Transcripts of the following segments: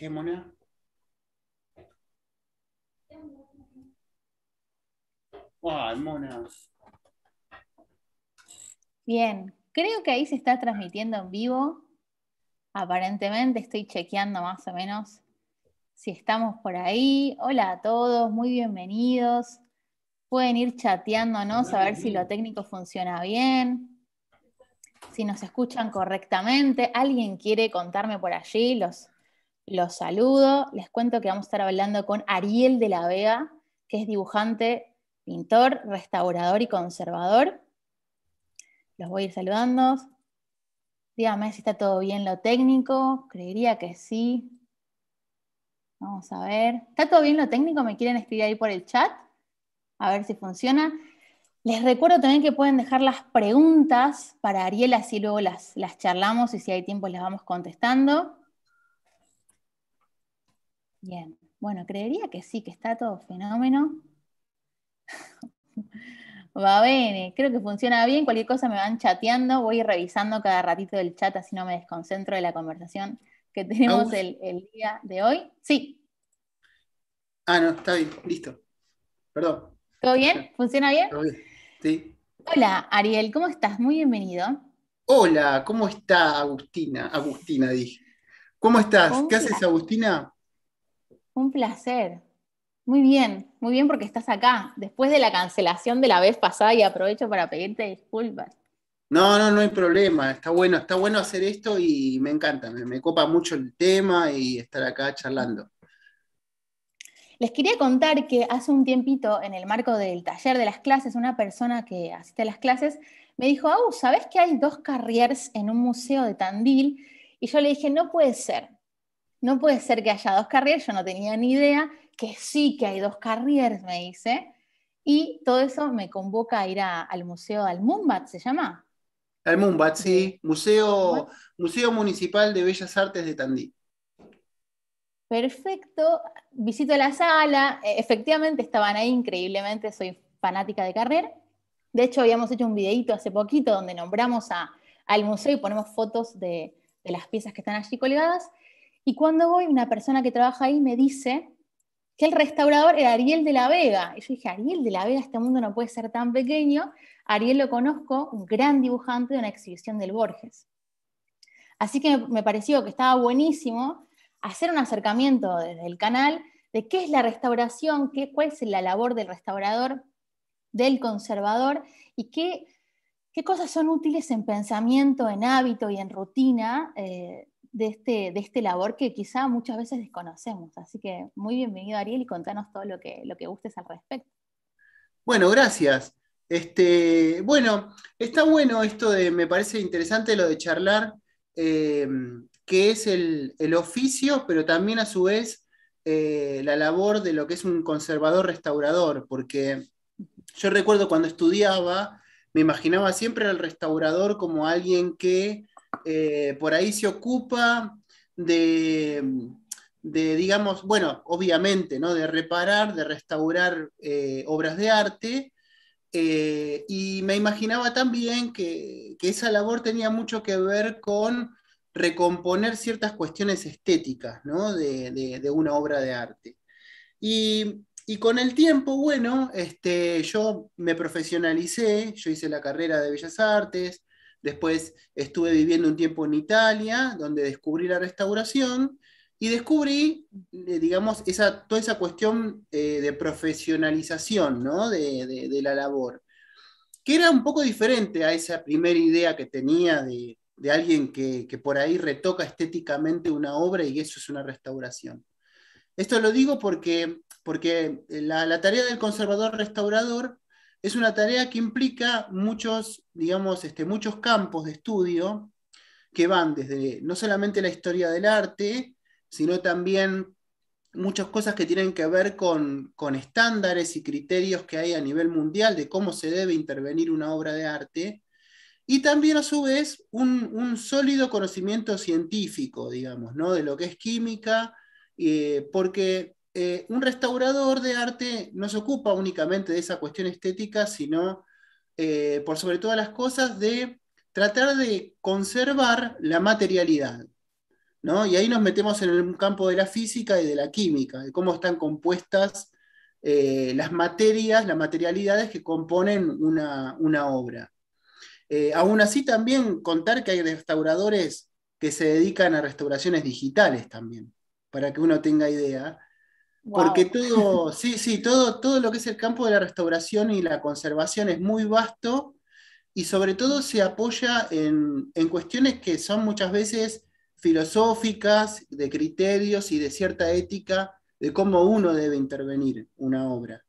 ¿Qué ah, Bien, creo que ahí se está transmitiendo en vivo. Aparentemente estoy chequeando más o menos si estamos por ahí. Hola a todos, muy bienvenidos. Pueden ir chateándonos a ver si lo técnico funciona bien, si nos escuchan correctamente. ¿Alguien quiere contarme por allí los los saludo, les cuento que vamos a estar hablando con Ariel de la Vega, que es dibujante, pintor, restaurador y conservador. Los voy a ir saludando. Dígame si está todo bien lo técnico, creería que sí. Vamos a ver. ¿Está todo bien lo técnico? ¿Me quieren escribir ahí por el chat? A ver si funciona. Les recuerdo también que pueden dejar las preguntas para Ariel, así luego las, las charlamos y si hay tiempo las vamos contestando. Bien, bueno, creería que sí, que está todo fenómeno. Va bien, eh, creo que funciona bien, cualquier cosa me van chateando, voy revisando cada ratito el chat, así no me desconcentro de la conversación que tenemos el, día de hoy. Sí. Ah, no, está bien, listo. Perdón. ¿Todo bien? ¿Funciona bien? Todo bien. Sí. Hola, Ariel, ¿cómo estás? Muy bienvenido. Hola, ¿cómo está Agustina? Agustina, dije. ¿Cómo estás? ¿Qué haces, Agustina? Un placer. Muy bien, muy bien porque estás acá, después de la cancelación de la vez pasada y aprovecho para pedirte disculpas. No, no, no hay problema, está bueno, está bueno hacer esto y me encanta, me, me copa mucho el tema y estar acá charlando. Les quería contar que hace un tiempito, en el marco del taller de las clases, una persona que asiste a las clases me dijo, Au, ¿sabes que hay dos carriers en un museo de Tandil? Y yo le dije, no puede ser no puede ser que haya dos carriers, yo no tenía ni idea, que sí que hay dos carriers, me dice. Y todo eso me convoca a ir al museo, al se llama. Al sí, museo, museo Municipal de Bellas Artes de Tandí. Perfecto, visito la sala, e, efectivamente estaban ahí increíblemente, soy fanática de carrera. De hecho, habíamos hecho un videíto hace poquito donde nombramos al museo y ponemos fotos de las piezas que están allí colgadas. Y cuando voy, una persona que trabaja ahí me dice que el restaurador era Ariel de la Vega. Y yo dije, Ariel de la Vega, este mundo no puede ser tan pequeño. Ariel lo conozco, un gran dibujante de una exhibición del Borges. Así que me pareció que estaba buenísimo hacer un acercamiento desde el canal de qué es la restauración, qué, cuál es la labor del restaurador, del conservador y qué, qué cosas son útiles en pensamiento, en hábito y en rutina eh, este, de este, labor que quizá muchas veces desconocemos. Así que muy bienvenido Ariel y contanos todo lo que, lo que gustes al respecto. Bueno, gracias. Este, bueno, está bueno esto de, me parece interesante lo de charlar, eh, que es el, oficio, pero también a su vez eh, la labor de lo que es un conservador restaurador, porque yo recuerdo cuando estudiaba, me imaginaba siempre al restaurador como alguien que eh, por ahí se ocupa de, digamos, bueno, obviamente, ¿no? De reparar, de restaurar eh, obras de arte. Eh, y me imaginaba también que, esa labor tenía mucho que ver con recomponer ciertas cuestiones estéticas de, una obra de arte. Y, con el tiempo, bueno, este, yo me profesionalicé, yo hice la carrera de Bellas Artes, Después estuve viviendo un tiempo en Italia, donde descubrí la restauración y descubrí, eh, digamos, esa, toda esa cuestión eh, de profesionalización de, la labor, que era un poco diferente a esa primera idea que tenía de, alguien que, por ahí retoca estéticamente una obra y eso es una restauración. Esto lo digo porque, porque la, la tarea del conservador restaurador es una tarea que implica muchos, digamos, este, muchos campos de estudio que van desde no solamente la historia del arte, sino también muchas cosas que tienen que ver con, estándares y criterios que hay a nivel mundial de cómo se debe intervenir una obra de arte, y también a su vez un, sólido conocimiento científico, digamos, ¿no? de lo que es química, eh, porque eh, un restaurador de arte no se ocupa únicamente de esa cuestión estética, sino eh, por sobre todas las cosas de tratar de conservar la materialidad. ¿no? Y ahí nos metemos en el campo de la física y de la química, de cómo están compuestas eh, las materias, las materialidades que componen una, obra. aún así, también contar que hay restauradores que se dedican a restauraciones digitales también, para que uno tenga idea, porque todo, sí, sí, todo, todo lo que es el campo de la restauración y la conservación es muy vasto y sobre todo se apoya en, cuestiones que son muchas veces filosóficas, de criterios y de cierta ética de cómo uno debe intervenir una obra.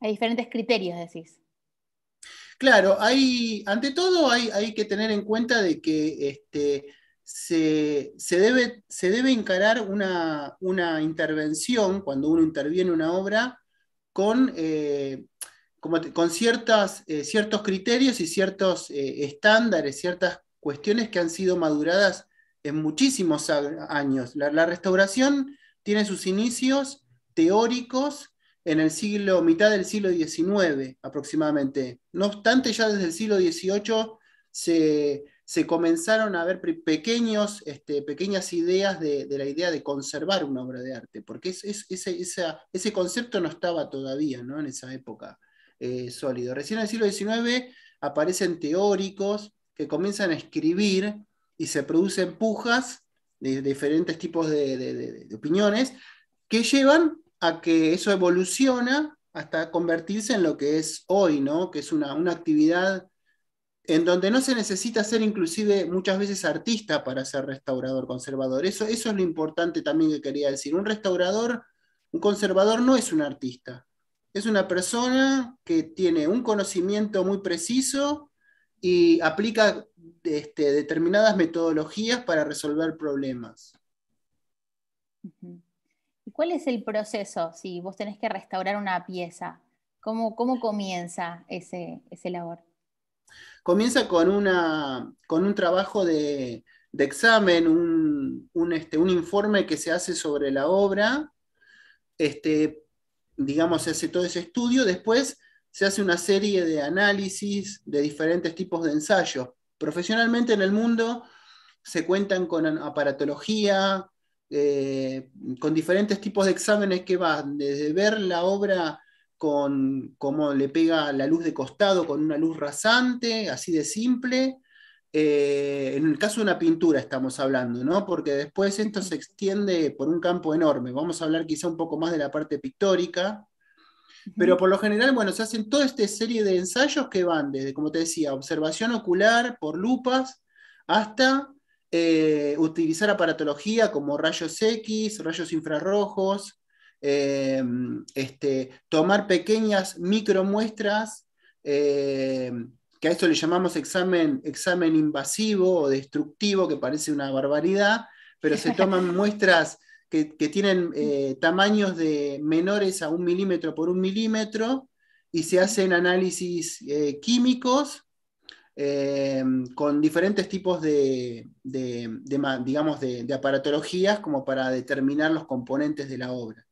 Hay diferentes criterios, decís. Claro, hay, ante todo hay, hay que tener en cuenta de que este, se, debe, se debe, encarar una, intervención, cuando uno interviene en una obra, con, eh, con ciertas, eh, ciertos criterios y ciertos eh, estándares, ciertas cuestiones que han sido maduradas en muchísimos años. La, la, restauración tiene sus inicios teóricos en el siglo, mitad del siglo XIX aproximadamente. No obstante, ya desde el siglo XVIII se, se comenzaron a ver pequeños, este, pequeñas ideas de, la idea de conservar una obra de arte, porque ese, ese, concepto no estaba todavía ¿no? en esa época eh, sólido. Recién en el siglo XIX aparecen teóricos que comienzan a escribir y se producen pujas de, diferentes tipos de, opiniones que llevan a que eso evoluciona hasta convertirse en lo que es hoy, ¿no? que es una, una actividad en donde no se necesita ser inclusive muchas veces artista para ser restaurador conservador. Eso, eso es lo importante también que quería decir. Un restaurador, un conservador no es un artista. Es una persona que tiene un conocimiento muy preciso y aplica este, determinadas metodologías para resolver problemas. ¿Y cuál es el proceso si vos tenés que restaurar una pieza? ¿Cómo, cómo comienza ese, ese labor? Comienza con, una, con un trabajo de, examen, un, este, un, informe que se hace sobre la obra, este, digamos, se hace todo ese estudio, después se hace una serie de análisis de diferentes tipos de ensayos. Profesionalmente en el mundo se cuentan con aparatología, eh, con diferentes tipos de exámenes que van desde ver la obra con cómo le pega la luz de costado con una luz rasante, así de simple. Eh, en el caso de una pintura estamos hablando, ¿no? Porque después esto se extiende por un campo enorme. Vamos a hablar quizá un poco más de la parte pictórica, pero por lo general, bueno, se hacen toda esta serie de ensayos que van desde, como te decía, observación ocular por lupas hasta eh, utilizar aparatología como rayos X, rayos infrarrojos, Em, este, tomar pequeñas micromuestras, em, que a esto le llamamos examen, examen invasivo o destructivo, que parece una barbaridad, pero se toman muestras que, tienen mm. eh, tamaños de menores a un milímetro por un milímetro y se mm. hacen análisis eh, químicos em, con diferentes tipos de, digamos, de, aparatologías como para determinar los componentes de la obra.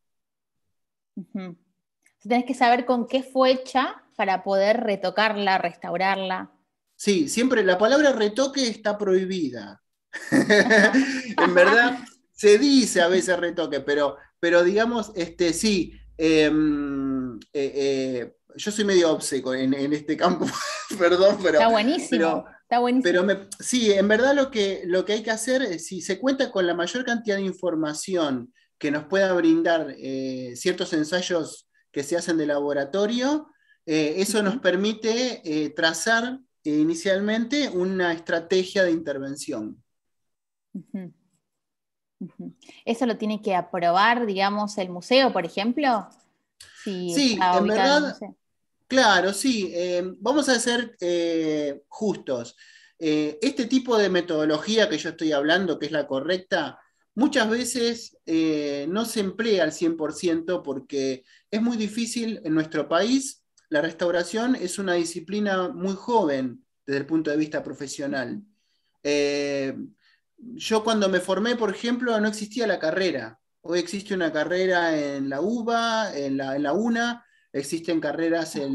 Tienes que saber con qué fue hecha para poder retocarla, restaurarla. Sí, siempre la palabra retoque está prohibida. en verdad, se dice a veces retoque, pero, pero digamos, este, sí, em, eh, eh, yo soy medio obseco en, este campo, perdón, pero... Está buenísimo. sí, en verdad lo que, lo que hay que hacer, es, eh, si se cuenta con la mayor cantidad de información que nos pueda brindar eh, ciertos ensayos que se hacen de laboratorio, eh, eso nos permite eh, trazar inicialmente una estrategia de intervención. ¿Eso lo tiene que aprobar, digamos, el museo, por ejemplo? sí, en verdad, claro, sí. vamos a ser justos. este tipo de metodología que yo estoy hablando, que es la correcta, muchas veces eh, no se emplea al 100% porque es muy difícil en nuestro país. La restauración es una disciplina muy joven desde el punto de vista profesional. Eh, yo cuando me formé, por ejemplo, no existía la carrera. Hoy existe una carrera en la UBA, en la, UNA, existen carreras en,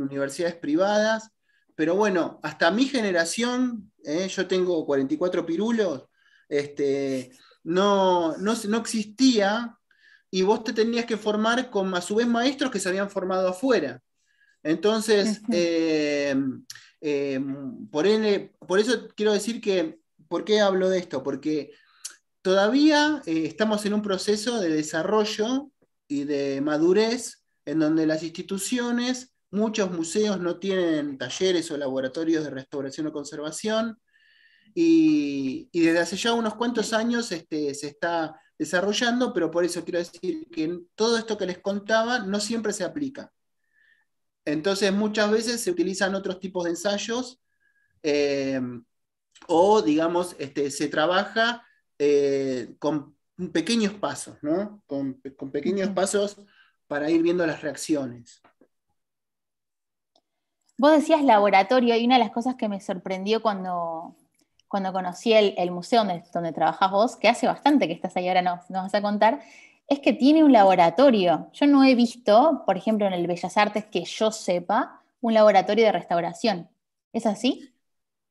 universidades privadas, pero bueno, hasta mi generación, eh, yo tengo 44 pirulos, este, no, no, existía y vos te tenías que formar con a su vez maestros que se habían formado afuera. Entonces, eh, eh, por, eso quiero decir que, ¿por qué hablo de esto? Porque todavía eh, estamos en un proceso de desarrollo y de madurez en donde las instituciones, muchos museos no tienen talleres o laboratorios de restauración o conservación, y, desde hace ya unos cuantos años este, se está desarrollando, pero por eso quiero decir que todo esto que les contaba no siempre se aplica. Entonces muchas veces se utilizan otros tipos de ensayos eh, o, digamos, este, se trabaja eh, con pequeños pasos, ¿no? con pequeños pasos para ir viendo las reacciones. Vos decías laboratorio y una de las cosas que me sorprendió cuando, cuando conocí el, museo donde, donde, trabajás vos, que hace bastante que estás ahí, ahora nos, vas a contar, es que tiene un laboratorio. Yo no he visto, por ejemplo, en el Bellas Artes, que yo sepa, un laboratorio de restauración. ¿Es así?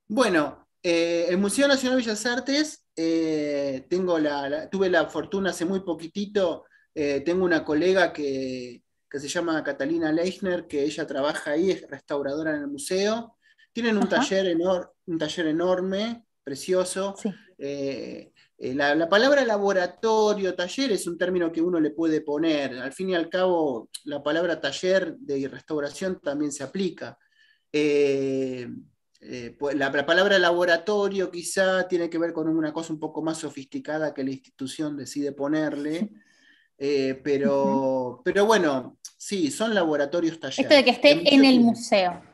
Bueno, eh, el Museo Nacional de Bellas Artes, eh, tengo la, tuve la fortuna hace muy poquitito, eh, tengo una colega que, se llama Catalina Leichner, que ella trabaja ahí, es restauradora en el museo. Tienen un, taller, enorme un taller enorme precioso. Eh, eh, la, palabra laboratorio, taller es un término que uno le puede poner. Al fin y al cabo, la palabra taller de restauración también se aplica. Eh, pues, la, palabra laboratorio quizá tiene que ver con una cosa un poco más sofisticada que la institución decide ponerle. pero, pero bueno, sí, son laboratorios taller. Esto de que esté en el museo.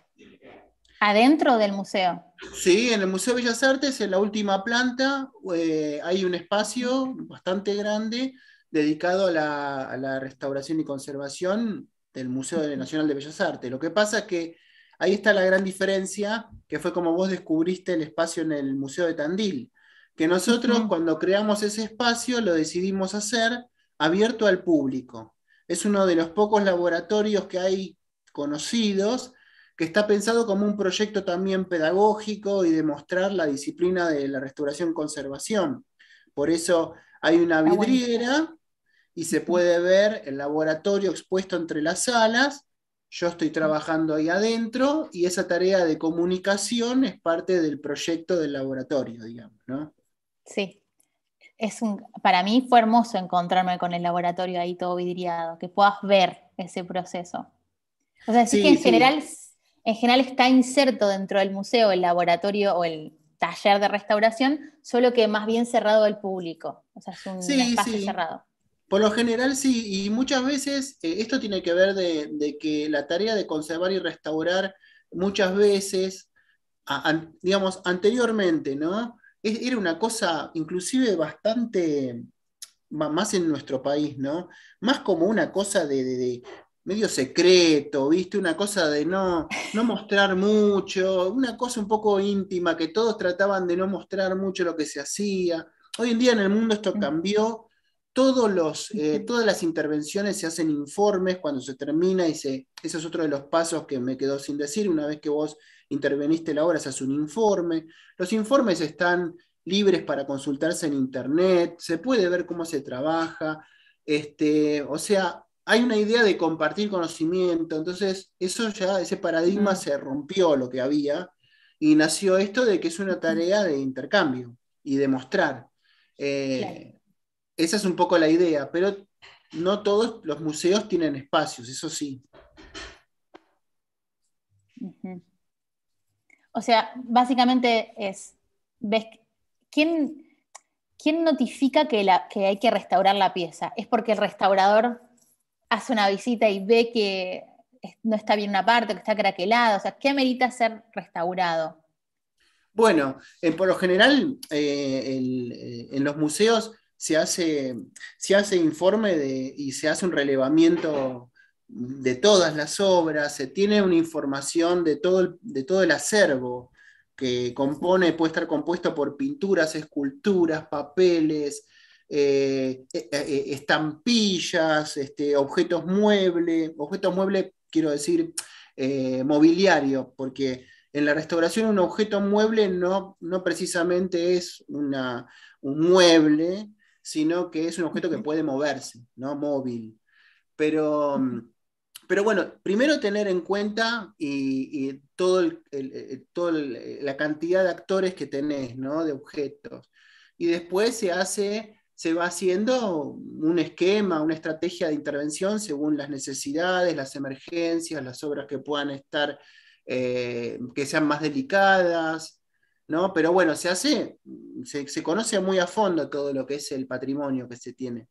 ¿Adentro del museo? Sí, en el Museo de Bellas Artes, en la última planta, eh, hay un espacio bastante grande dedicado a la, restauración y conservación del Museo Nacional de Bellas Artes. Lo que pasa es que ahí está la gran diferencia, que fue como vos descubriste el espacio en el Museo de Tandil, que nosotros cuando creamos ese espacio lo decidimos hacer abierto al público. Es uno de los pocos laboratorios que hay conocidos que está pensado como un proyecto también pedagógico y de mostrar la disciplina de la restauración-conservación. Por eso hay una vidriera y se puede ver el laboratorio expuesto entre las salas. Yo estoy trabajando ahí adentro y esa tarea de comunicación es parte del proyecto del laboratorio, digamos, ¿no? Sí. Es un, para mí fue hermoso encontrarme con el laboratorio ahí todo vidriado, que puedas ver ese proceso. O sea, sí, que en general en general está inserto dentro del museo, el laboratorio o el taller de restauración, solo que más bien cerrado al público, o sea, es un espacio cerrado. Por lo general sí, y muchas veces eh, esto tiene que ver de, que la tarea de conservar y restaurar muchas veces, digamos, anteriormente, ¿no? Es, era una cosa inclusive bastante más en nuestro país, ¿no? Más como una cosa de, medio secreto, ¿viste? Una cosa de no, mostrar mucho, una cosa un poco íntima, que todos trataban de no mostrar mucho lo que se hacía. Hoy en día en el mundo esto mm. cambió, todos los, eh, todas las intervenciones se hacen informes cuando se termina y se, ese es otro de los pasos que me quedó sin decir, una vez que vos interveniste la obra se hace un informe, los informes están libres para consultarse en internet, se puede ver cómo se trabaja, este, o sea, hay una idea de compartir conocimiento, entonces eso ya, ese paradigma mm. se rompió lo que había y nació esto de que es una tarea de intercambio y de mostrar. Eh, esa es un poco la idea, pero no todos los museos tienen espacios, eso sí. O sea, básicamente es, ¿ves quién, notifica que, la, que hay que restaurar la pieza? ¿Es porque el restaurador hace una visita y ve que no está bien una parte, que está craquelada, o sea, ¿qué amerita ser restaurado? Bueno, eh, por lo general eh, eh, en los museos se hace, se hace informe de, y se hace un relevamiento de todas las obras, se tiene una información de todo el, de todo el acervo que compone, puede estar compuesto por pinturas, esculturas, papeles, eh, eh, eh, estampillas, este, objetos muebles, objetos muebles, quiero decir, mobiliario, porque en la restauración un objeto mueble no, no precisamente es un mueble, sino que es un objeto que puede moverse, ¿no? Móvil. Pero, pero bueno, primero tener en cuenta y, todo la cantidad de actores que tenés, ¿no? De objetos. Y después se hace se va haciendo un esquema, una estrategia de intervención según las necesidades, las emergencias, las obras que puedan estar, eh, que sean más delicadas, ¿no? Pero bueno, se hace, se, conoce muy a fondo todo lo que es el patrimonio que se tiene.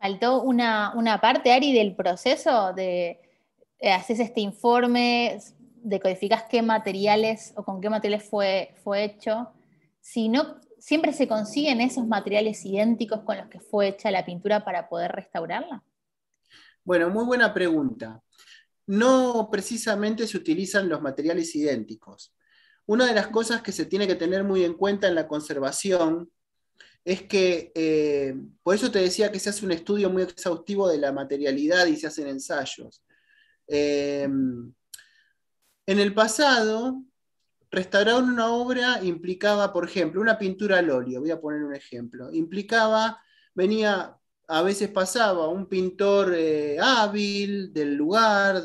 Faltó una, parte, Ari, del proceso de, eh, haces este informe, decodificas qué materiales o con qué materiales fue, fue hecho. Si no, ¿Siempre se consiguen esos materiales idénticos con los que fue hecha la pintura para poder restaurarla? Bueno, muy buena pregunta. No precisamente se utilizan los materiales idénticos. Una de las cosas que se tiene que tener muy en cuenta en la conservación es que, eh, por eso te decía que se hace un estudio muy exhaustivo de la materialidad y se hacen ensayos. Eh, en el pasado, restaurar una obra implicaba, por ejemplo, una pintura al óleo, voy a poner un ejemplo, implicaba, venía, a veces pasaba un pintor eh, hábil del lugar,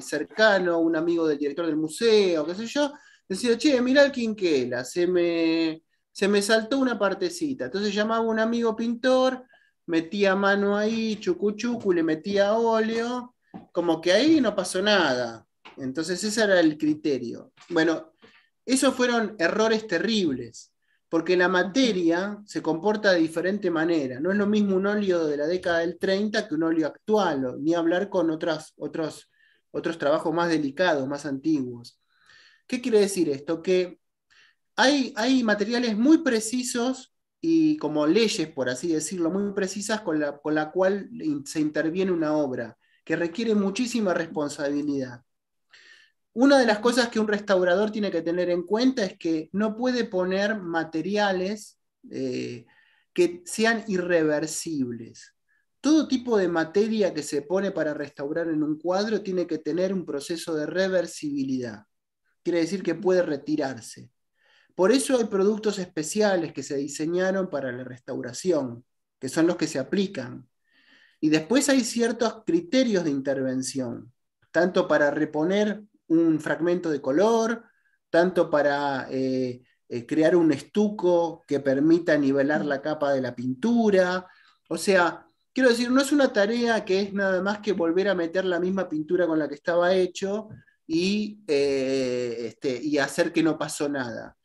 cercano, un amigo del director del museo, qué sé yo, decía, che, mirá el quinquela, se me, se me saltó una partecita. Entonces llamaba a un amigo pintor, metía mano ahí, chucuchucu, le metía óleo, como que ahí no pasó nada. Entonces ese era el criterio. Bueno, esos fueron errores terribles, porque la materia se comporta de diferente manera. No es lo mismo un óleo de la década del 30 que un óleo actual, ni hablar con otros, otros trabajos más delicados, más antiguos. ¿Qué quiere decir esto? Que hay, hay materiales muy precisos y como leyes, por así decirlo, muy precisas con la, con la cual se interviene una obra, que requiere muchísima responsabilidad. Una de las cosas que un restaurador tiene que tener en cuenta es que no puede poner materiales eh, que sean irreversibles. Todo tipo de materia que se pone para restaurar en un cuadro tiene que tener un proceso de reversibilidad. Quiere decir que puede retirarse. Por eso hay productos especiales que se diseñaron para la restauración, que son los que se aplican. Y después hay ciertos criterios de intervención, tanto para reponer un fragmento de color, tanto para eh, eh, crear un estuco que permita nivelar la capa de la pintura. O sea, quiero decir, no es una tarea que es nada más que volver a meter la misma pintura con la que estaba hecho y, eh, este, y hacer que no pasó nada.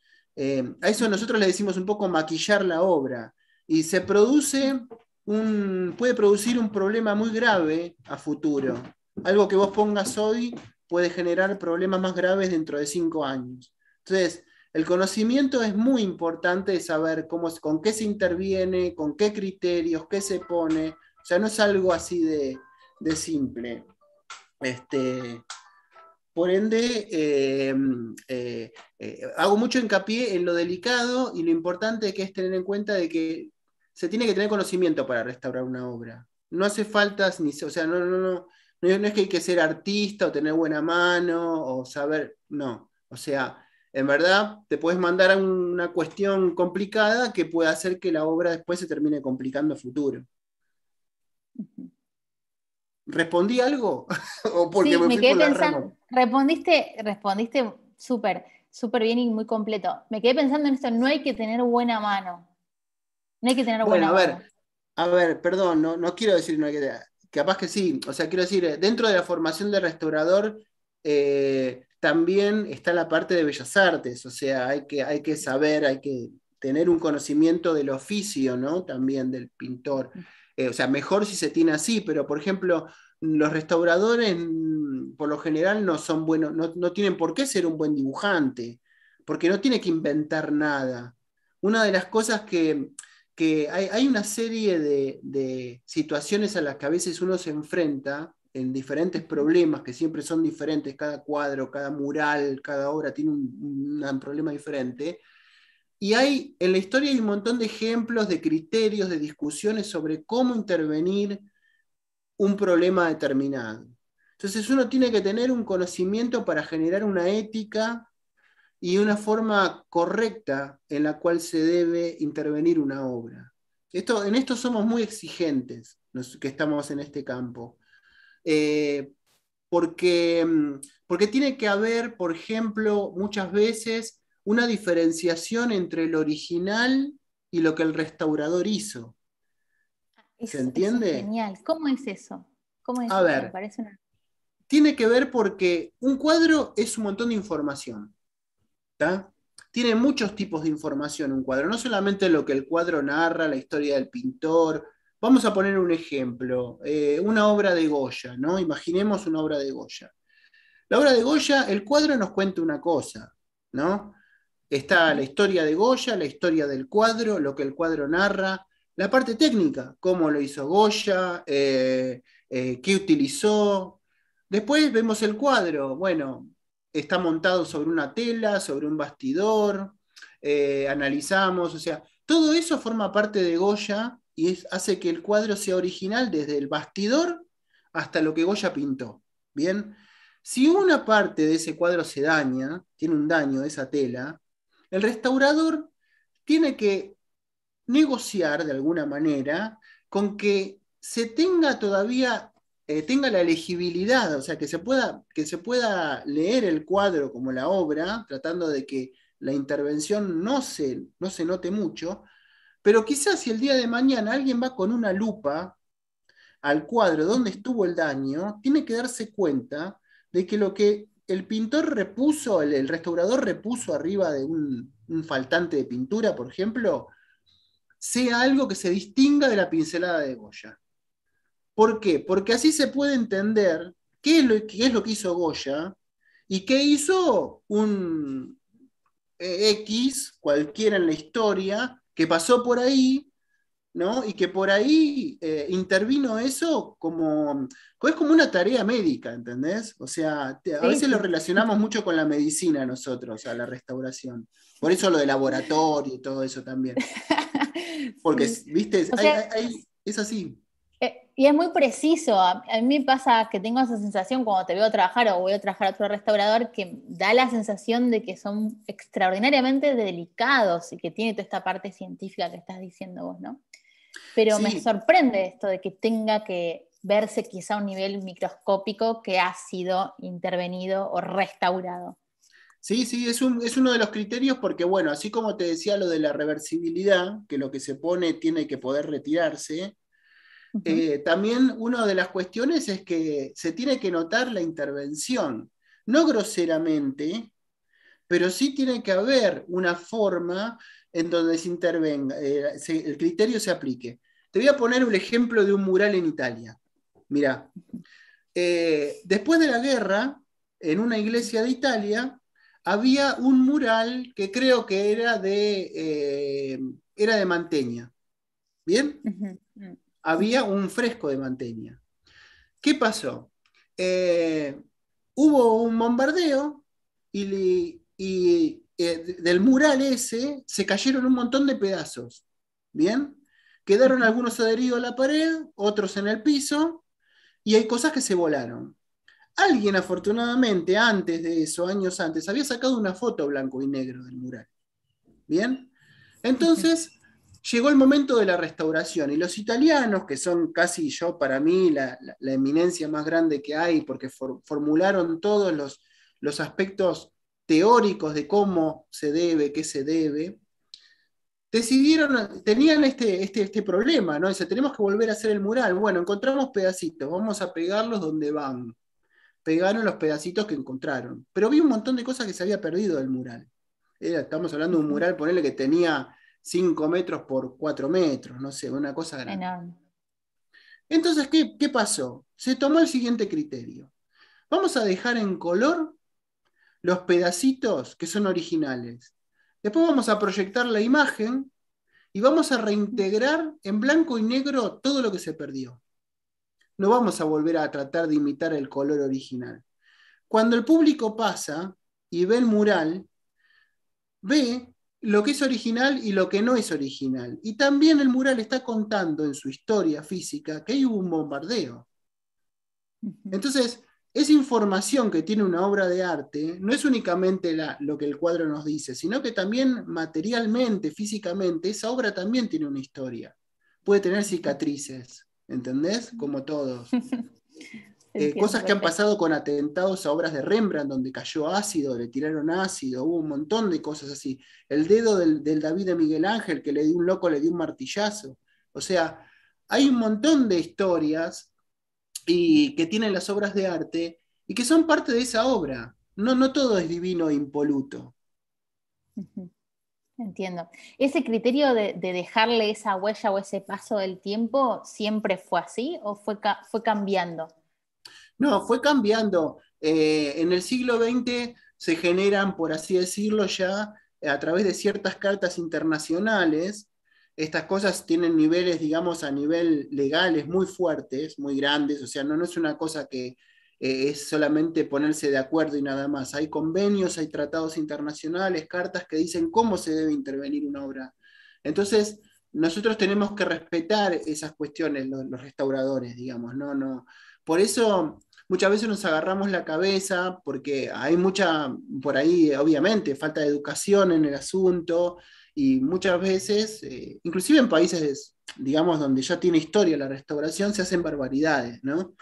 a eso nosotros le decimos un poco maquillar la obra y se produce un, puede producir un problema muy grave a futuro. Algo que vos pongas hoy puede generar problemas más graves dentro de cinco años. Entonces, el conocimiento es muy importante de saber cómo, con qué se interviene, con qué criterios, qué se pone. O sea, no es algo así de, simple. Este, por ende, eh, eh, eh, hago mucho hincapié en lo delicado y lo importante que es tener en cuenta de que se tiene que tener conocimiento para restaurar una obra. No hace falta, ni, o sea, no, no, no, no, es que hay que ser artista o tener buena mano o saber, no. O sea, en verdad te puedes mandar a una cuestión complicada que puede hacer que la obra después se termine complicando a futuro. ¿Respondí algo? ¿O porque me, quedé pensando, respondiste, respondiste súper, súper bien y muy completo. Me quedé pensando en esto, no hay que tener buena mano. No hay que tener buena ver, mano. A ver, perdón, no, no quiero decir no hay que tener capaz que sí, o sea, quiero decir, eh, dentro de la formación de restaurador eh, también está la parte de bellas artes, o sea, hay que, hay que saber, hay que tener un conocimiento del oficio, ¿no? También del pintor. Eh, o sea, mejor si se tiene así, pero por ejemplo, los restauradores mm, por lo general no son buenos, no, no tienen por qué ser un buen dibujante, porque no tiene que inventar nada. Una de las cosas que, que hay, una serie de, situaciones a las que a veces uno se enfrenta en diferentes problemas que siempre son diferentes, cada cuadro, cada mural, cada obra tiene un, problema diferente. Y hay, en la historia hay un montón de ejemplos, de criterios, de discusiones sobre cómo intervenir un problema determinado. Entonces uno tiene que tener un conocimiento para generar una ética y una forma correcta en la cual se debe intervenir una obra. Esto, en esto somos muy exigentes, los que estamos en este campo, eh, porque, mm, porque tiene que haber, por ejemplo, muchas veces una diferenciación entre el original y lo que el restaurador hizo. ¿Se entiende? genial. ¿Cómo es eso? ¿Cómo es A ver, tiene que ver porque un cuadro es un montón de información tiene muchos tipos de información un cuadro, no solamente lo que el cuadro narra, la historia del pintor. Vamos a poner un ejemplo, eh, una obra de Goya, ¿no? Imaginemos una obra de Goya. La obra de Goya, el cuadro nos cuenta una cosa, ¿no? Está la historia de Goya, la historia del cuadro, lo que el cuadro narra, la parte técnica, cómo lo hizo Goya, eh, eh, qué utilizó. Después vemos el cuadro, bueno, está montado sobre una tela, sobre un bastidor, eh, analizamos, o sea, todo eso forma parte de Goya y hace que el cuadro sea original desde el bastidor hasta lo que Goya pintó. Bien, si una parte de ese cuadro se daña, tiene un daño esa tela, el restaurador tiene que negociar de alguna manera con que se tenga todavía eh, tenga la legibilidad, o sea, que se, pueda, que se pueda leer el cuadro como la obra, tratando de que la intervención no se, no se note mucho, pero quizás si el día de mañana alguien va con una lupa al cuadro donde estuvo el daño, tiene que darse cuenta de que lo que el pintor repuso, el, restaurador repuso arriba de un faltante de pintura, por ejemplo, sea algo que se distinga de la pincelada de Goya. ¿Por qué? Porque así se puede entender qué es lo, que hizo Goya y qué hizo un eh, X, cualquiera en la historia, que pasó por ahí, ¿no? Y que por ahí eh, intervino eso como, es como una tarea médica, ¿entendés? O sea, a veces lo relacionamos mucho con la medicina nosotros, a la restauración. Por eso lo de laboratorio y todo eso también. Porque, viste, es así y es muy preciso. A, mí pasa que tengo esa sensación cuando te veo trabajar o voy a trabajar a otro restaurador que da la sensación de que son extraordinariamente delicados y que tiene toda esta parte científica que estás diciendo vos, ¿no? Pero me sorprende esto de que tenga que verse quizá a un nivel microscópico que ha sido intervenido o restaurado. Sí, sí, es, es, uno de los criterios porque, bueno, así como te decía lo de la reversibilidad, que lo que se pone tiene que poder retirarse, eh, también una de las cuestiones es que se tiene que notar la intervención, no groseramente, pero sí tiene que haber una forma en donde se intervenga, eh, el criterio se aplique. Te voy a poner un ejemplo de un mural en Italia. mira eh, después de la guerra, en una iglesia de Italia, había un mural que creo que era de, era de Manteña. ¿Bien? había un fresco de Manteña. ¿Qué pasó? Eh, hubo un bombardeo y, eh, del mural ese se cayeron un montón de pedazos. ¿Bien? Quedaron algunos adheridos a la pared, otros en el piso, y hay cosas que se volaron. Alguien, afortunadamente, antes de eso, años antes, había sacado una foto blanco y negro del mural. ¿Bien? Entonces, llegó el momento de la restauración y los italianos, que son casi yo para mí la, eminencia más grande que hay, porque formularon todos los, aspectos teóricos de cómo se debe, qué se debe, decidieron, tenían este, este, este problema, ¿no? Dice, tenemos que volver a hacer el mural. Bueno, encontramos pedacitos, vamos a pegarlos donde van. Pegaron los pedacitos que encontraron. Pero vi un montón de cosas que se había perdido del mural. estamos hablando de un mural, ponele que tenía 5 metros por 4 metros, no sé, una cosa grande. Entonces, ¿qué, ¿qué pasó? Se tomó el siguiente criterio. Vamos a dejar en color los pedacitos que son originales. Después vamos a proyectar la imagen y vamos a reintegrar en blanco y negro todo lo que se perdió. No vamos a volver a tratar de imitar el color original. Cuando el público pasa y ve el mural, ve lo que es original y lo que no es original. Y también el mural está contando en su historia física que hay un bombardeo. Entonces, esa información que tiene una obra de arte no es únicamente la, lo que el cuadro nos dice, sino que también materialmente, físicamente, esa obra también tiene una historia. Puede tener cicatrices, ¿entendés? Como todos. Eh, cosas que han pasado con atentados a obras de Rembrandt, donde cayó ácido, le tiraron ácido, hubo un montón de cosas así. El dedo del, David de Miguel Ángel, que le dio un loco, le dio un martillazo. O sea, hay un montón de historias y, que tienen las obras de arte y que son parte de esa obra. No, no todo es divino e impoluto. Entiendo. Ese criterio de, de, dejarle esa huella o ese paso del tiempo siempre fue así o fue, fue cambiando? No, fue cambiando. Eh, en el siglo XX se generan, por así decirlo, ya a través de ciertas cartas internacionales, estas cosas tienen niveles, digamos, a nivel legales muy fuertes, muy grandes, o sea, no, es una cosa que eh, es solamente ponerse de acuerdo y nada más. Hay convenios, hay tratados internacionales, cartas que dicen cómo se debe intervenir una obra. Entonces, nosotros tenemos que respetar esas cuestiones, los, los restauradores, digamos, no, no. Por eso muchas veces nos agarramos la cabeza porque hay mucha, por ahí obviamente, falta de educación en el asunto y muchas veces, eh, inclusive en países, digamos, donde ya tiene historia la restauración, se hacen barbaridades, ¿no?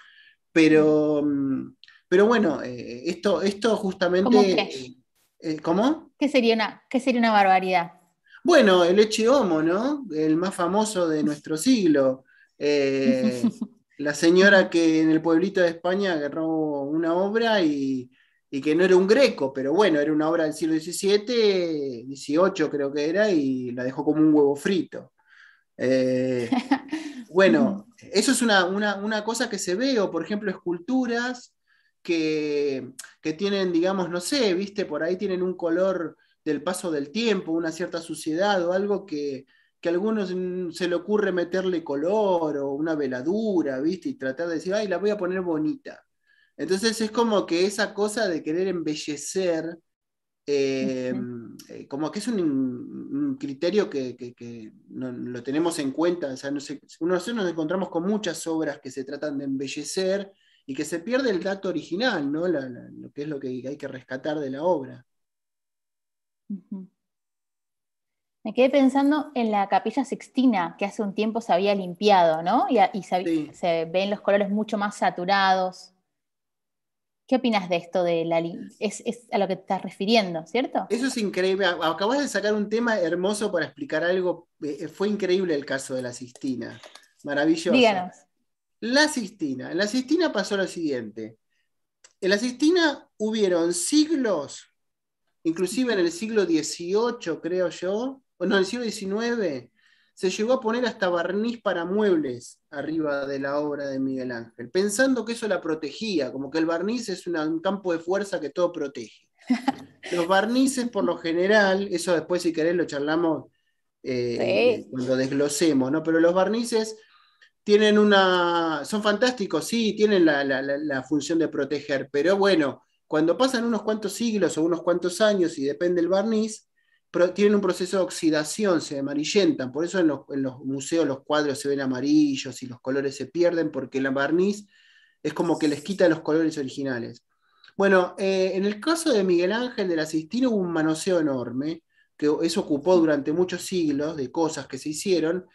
Pero, mm, pero bueno, eh, esto, esto justamente... ¿Cómo, eh, ¿Qué sería una, sería una barbaridad? Bueno, el Eche Homo, ¿no? El más famoso de nuestro siglo. la señora que en el pueblito de España agarró una obra y, y, que no era un greco, pero bueno, era una obra del siglo XVII, XVIII creo que era, y la dejó como un huevo frito. Eh, bueno, eso es una, una, una, cosa que se ve, o por ejemplo, esculturas que, que tienen, digamos, no sé, viste, por ahí tienen un color del paso del tiempo, una cierta suciedad o algo que, que a algunos se le ocurre meterle color o una veladura, ¿viste? Y tratar de decir, ay, la voy a poner bonita. Entonces es como que esa cosa de querer embellecer, eh, eh, como que es un, criterio que, lo tenemos en cuenta. O nosotros nos encontramos con muchas obras que se tratan de embellecer y que se pierde el dato original, ¿no? lo que es lo que hay que rescatar de la obra. Me quedé pensando en la capilla sextina, que hace un tiempo se había limpiado, ¿no? Y, se, ven los colores mucho más saturados. ¿Qué opinas de esto? De la es, a lo que te estás refiriendo, ¿cierto? Eso es increíble. Acabas de sacar un tema hermoso para explicar algo. Eh, eh, fue increíble el caso de la Sistina. Maravilloso. La Sistina. En la Sistina pasó lo siguiente. En la Sistina hubieron siglos, inclusive en el siglo XVIII, creo yo, en el siglo XIX, se llegó a poner hasta barniz para muebles arriba de la obra de Miguel Ángel, pensando que eso la protegía, como que el barniz es un campo de fuerza que todo protege. Los barnices, por lo general, eso después si querés lo charlamos eh, cuando desglosemos, ¿no? Pero los barnices tienen una. son fantásticos, sí, tienen la, la, función de proteger, pero bueno, cuando pasan unos cuantos siglos o unos cuantos años y depende el barniz, tienen un proceso de oxidación, se amarillentan, por eso en los, museos los cuadros se ven amarillos y los colores se pierden porque la barniz es como que les quita los colores originales. Bueno, eh, en el caso de Miguel Ángel de la Sistina hubo un manoseo enorme, que eso ocupó durante muchos siglos de cosas que se hicieron,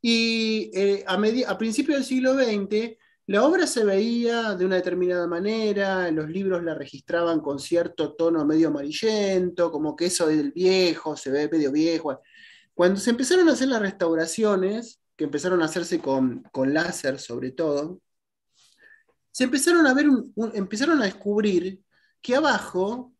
y eh, a, a principios del siglo XX la obra se veía de una determinada manera, en los libros la registraban con cierto tono medio amarillento, como que eso del viejo, se ve medio viejo. Cuando se empezaron a hacer las restauraciones, que empezaron a hacerse con, láser sobre todo, se empezaron a ver, empezaron a descubrir que abajo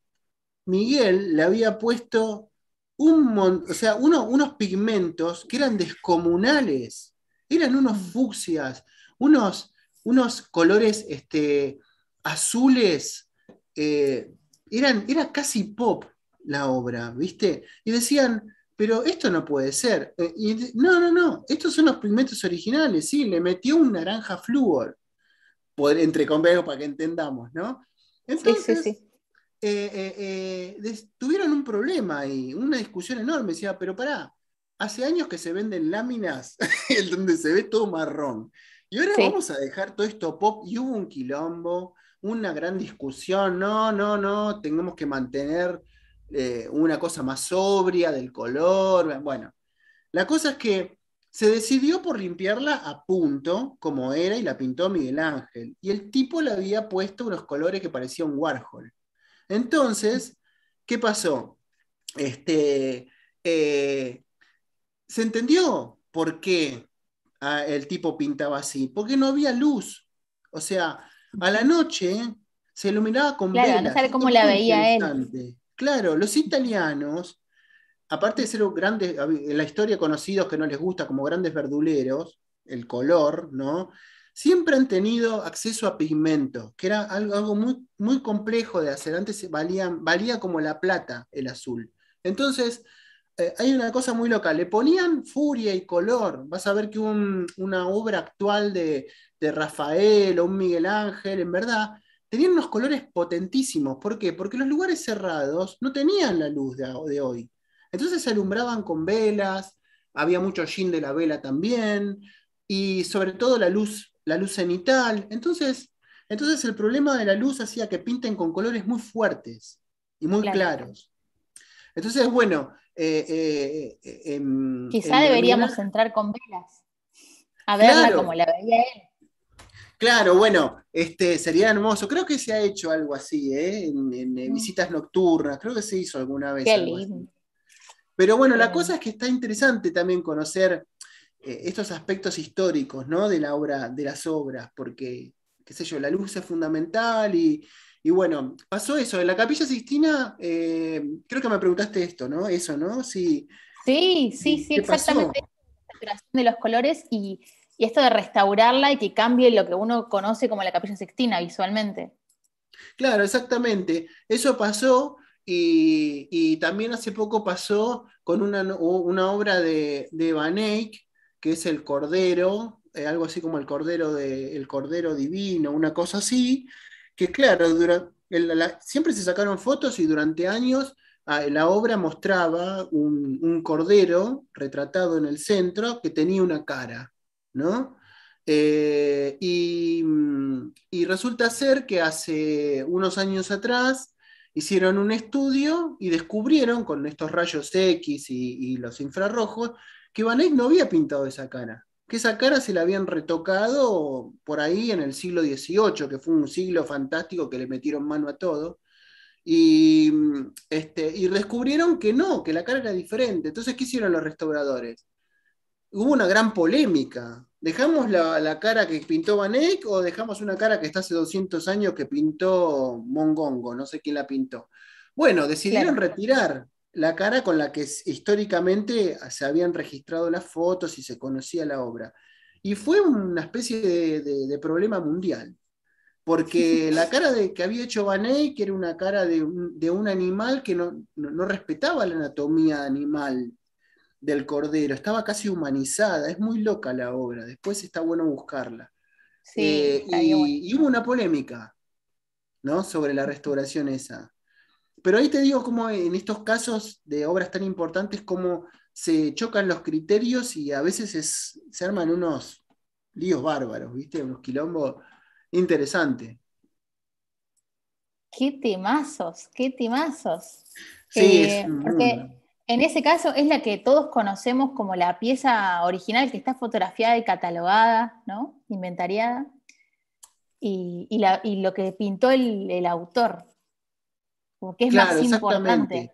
Miguel le había puesto un o sea, unos pigmentos que eran descomunales, eran unos mm. fucsias, unos unos colores este, azules, eh, eran, era casi pop la obra, ¿viste? Y decían, pero esto no puede ser. Eh, y, no, no, no, estos son los pigmentos originales, sí, le metió un naranja flúor, entre convejos para que entendamos, ¿no? Entonces, eh, tuvieron un problema y una discusión enorme, decía, pero pará, hace años que se venden láminas donde se ve todo marrón. Y ahora vamos a dejar todo esto pop y hubo un quilombo, una gran discusión, no, no, no, tenemos que mantener eh, una cosa más sobria del color. Bueno, la cosa es que se decidió por limpiarla a punto, como era, y la pintó Miguel Ángel. Y el tipo le había puesto unos colores que parecían un Warhol. Entonces, ¿qué pasó? Este, eh, se entendió por qué Ah, el tipo pintaba así? Porque no había luz. O sea, a la noche se iluminaba con claro, No cómo la veía él. Claro, los italianos, aparte de ser grandes, en la historia conocidos que no les gusta como grandes verduleros, el color, ¿no? Siempre han tenido acceso a pigmento, que era algo, algo muy, muy complejo de hacer. Antes valía, valía como la plata el azul. Entonces, este, hay una cosa muy local. le ponían furia y color. Vas a ver que una obra actual de, Rafael o un Miguel Ángel, en verdad, tenían unos colores potentísimos. ¿Por qué? Porque los lugares cerrados no tenían la luz de, hoy. Entonces se alumbraban con velas, había mucho yin de la vela también, y sobre todo la luz, la luz cenital. Entonces, entonces el problema de la luz hacía que pinten con colores muy fuertes y muy claros. Entonces, bueno, eh, eh, eh, Quizá deberíamos entrar con velas, a verla como la veía él. Claro, bueno, este, sería hermoso. Creo que se ha hecho algo así, en, mm. visitas nocturnas, creo que se hizo alguna vez. Qué Pero bueno, la cosa es que está interesante también conocer estos aspectos históricos de, la obra, de las obras, porque, qué sé yo, la luz es fundamental y, y bueno, pasó eso. En la Capilla Sistina, eh, creo que me preguntaste esto, ¿no? Eso, ¿no? Sí, sí, sí, exactamente. La saturación de los colores y, esto de restaurarla y que cambie lo que uno conoce como la Capilla Sistina visualmente. Claro, exactamente. Eso pasó y, también hace poco pasó con una, obra de, Van Eyck, que es El Cordero, eh, algo así como el Cordero de, el Cordero Divino, una cosa así, que claro, siempre se sacaron fotos y durante años ah, la obra mostraba un, cordero retratado en el centro que tenía una cara, ¿no? Eh, y, resulta ser que hace unos años atrás hicieron un estudio y descubrieron con estos rayos X y, y los infrarrojos que Van no había pintado esa cara que esa cara se la habían retocado por ahí en el siglo XVIII, que fue un siglo fantástico que le metieron mano a todo. Y, este, y descubrieron que no, que la cara era diferente. Entonces, ¿qué hicieron los restauradores? Hubo una gran polémica. ¿Dejamos la, cara que pintó Van Eyck o dejamos una cara que está hace 200 años que pintó Mongongo? No sé quién la pintó. Bueno, decidieron retirar la cara con la que históricamente ah, se habían registrado las fotos y se conocía la obra. Y fue una especie de, problema mundial, porque la cara de, que había hecho Van que era una cara de un, animal que no, respetaba la anatomía animal del cordero, estaba casi humanizada, es muy loca la obra, después está bueno buscarla. Eh, y, y, hubo una polémica ¿no? sobre la restauración esa pero ahí te digo cómo en estos casos de obras tan importantes, cómo se chocan los criterios y a veces se arman unos líos bárbaros, ¿viste? Unos quilombos interesantes. Qué timazos, qué timazos. Sí, eh, porque en ese caso es la que todos conocemos como la pieza original que está fotografiada y catalogada, ¿no? Inventariada. Y, lo que pintó el, el autor, claro, exactamente.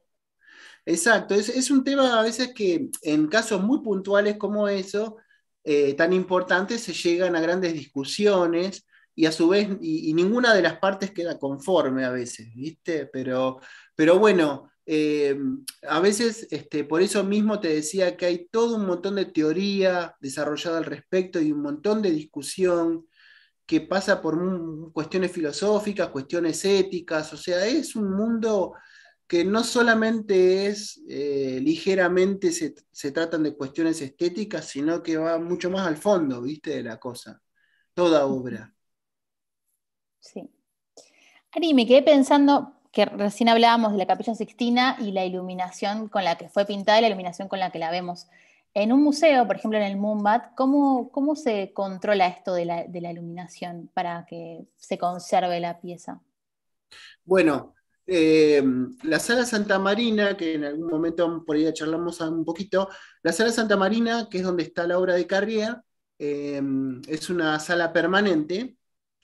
Exacto, es, un tema a veces que en casos muy puntuales como eso, eh, tan importantes, se llegan a grandes discusiones y a su vez, y, ninguna de las partes queda conforme a veces, ¿viste? Pero, pero bueno, em, a veces este, por eso mismo te decía que hay todo un montón de teoría desarrollada al respecto y un montón de discusión que pasa por cuestiones filosóficas, cuestiones éticas, o sea, es un mundo que no solamente es eh, ligeramente se, se, tratan de cuestiones estéticas, sino que va mucho más al fondo, viste, de la cosa, toda obra. Sí. Ari, me quedé pensando que recién hablábamos de la capilla sextina y la iluminación con la que fue pintada y la iluminación con la que la vemos. En un museo, por ejemplo, en el Mumbat, ¿cómo, ¿cómo, se controla esto de la, iluminación para que se conserve la pieza? Bueno, eh, la sala Santa Marina, que en algún momento por ahí charlamos un poquito, la sala Santa Marina, que es donde está la obra de Carrier, eh, es una sala permanente,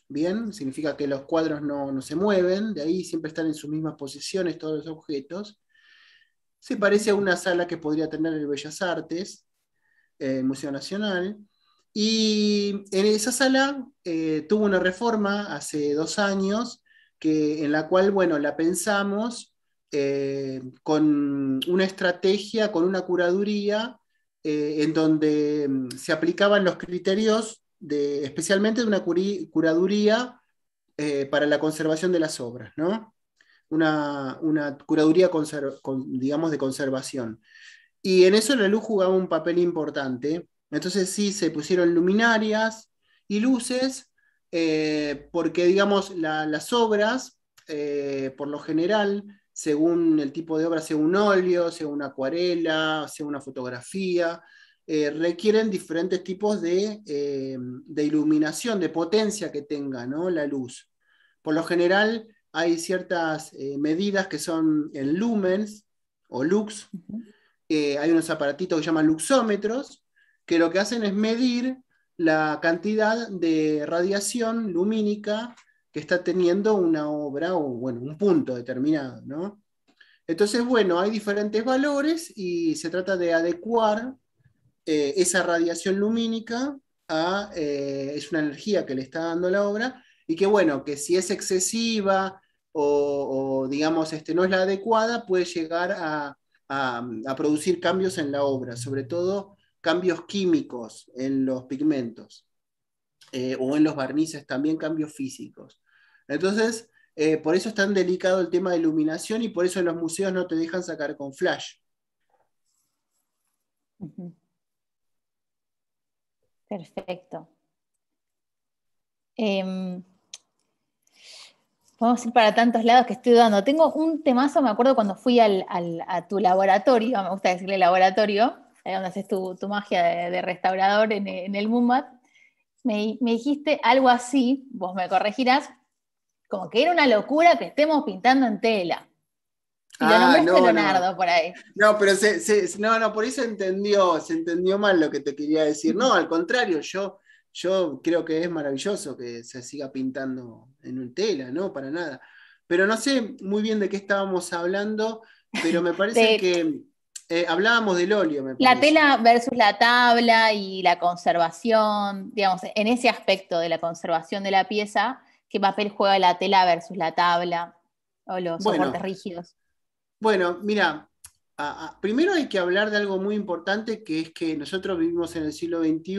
¿bien? Significa que los cuadros no, no se mueven, de ahí siempre están en sus mismas posiciones todos los objetos se parece a una sala que podría tener el Bellas Artes, eh, Museo Nacional. Y en esa sala eh, tuvo una reforma hace dos años, que, en la cual, bueno, la pensamos eh, con una estrategia, con una curaduría, en donde mm, se aplicaban los criterios, de, especialmente de una curaduría para la conservación de las obras, ¿no? Una, curaduría, digamos, de conservación. Y en eso la luz jugaba un papel importante. Entonces sí, se pusieron luminarias y luces, eh, porque digamos, las obras, eh, por lo general, según el tipo de obra, sea un óleo, sea una acuarela, sea una fotografía, eh, requieren diferentes tipos de, iluminación, de potencia que tenga la luz. Por lo general hay ciertas medidas que son en lumens o lux, eh, hay unos aparatitos que llaman luxómetros, que lo que hacen es medir la cantidad de radiación lumínica que está teniendo una obra o bueno, un punto determinado. ¿no? Entonces, bueno, hay diferentes valores y se trata de adecuar eh, esa radiación lumínica a, eh, es una energía que le está dando la obra y que bueno, que si es excesiva o, o digamos este, no es la adecuada, puede llegar a a, producir cambios en la obra, sobre todo cambios químicos en los pigmentos eh, o en los barnices, también cambios físicos. Entonces, eh, por eso es tan delicado el tema de iluminación y por eso en los museos no te dejan sacar con flash. Perfecto. Em, Vamos a ir para tantos lados que estoy dando. Tengo un temazo, me acuerdo cuando fui a tu laboratorio, me gusta decirle laboratorio, ahí eh, donde haces tu, magia de, restaurador en, el Mumbat, me, dijiste algo así, vos me corregirás, como que era una locura que estemos pintando en tela. ah, no, Leonardo por ahí. No, pero por eso entendió, se entendió mal lo que te quería decir. No, al contrario, yo yo creo que es maravilloso que se siga pintando en un tela, ¿no? Para nada. Pero no sé muy bien de qué estábamos hablando, pero me parece que eh, hablábamos del óleo. la tela versus la tabla y la conservación, digamos, en ese aspecto de la conservación de la pieza, ¿qué papel juega la tela versus la tabla o los soportes rígidos? Bueno, mira, primero hay que hablar de algo muy importante, que es que nosotros vivimos en el siglo XXI,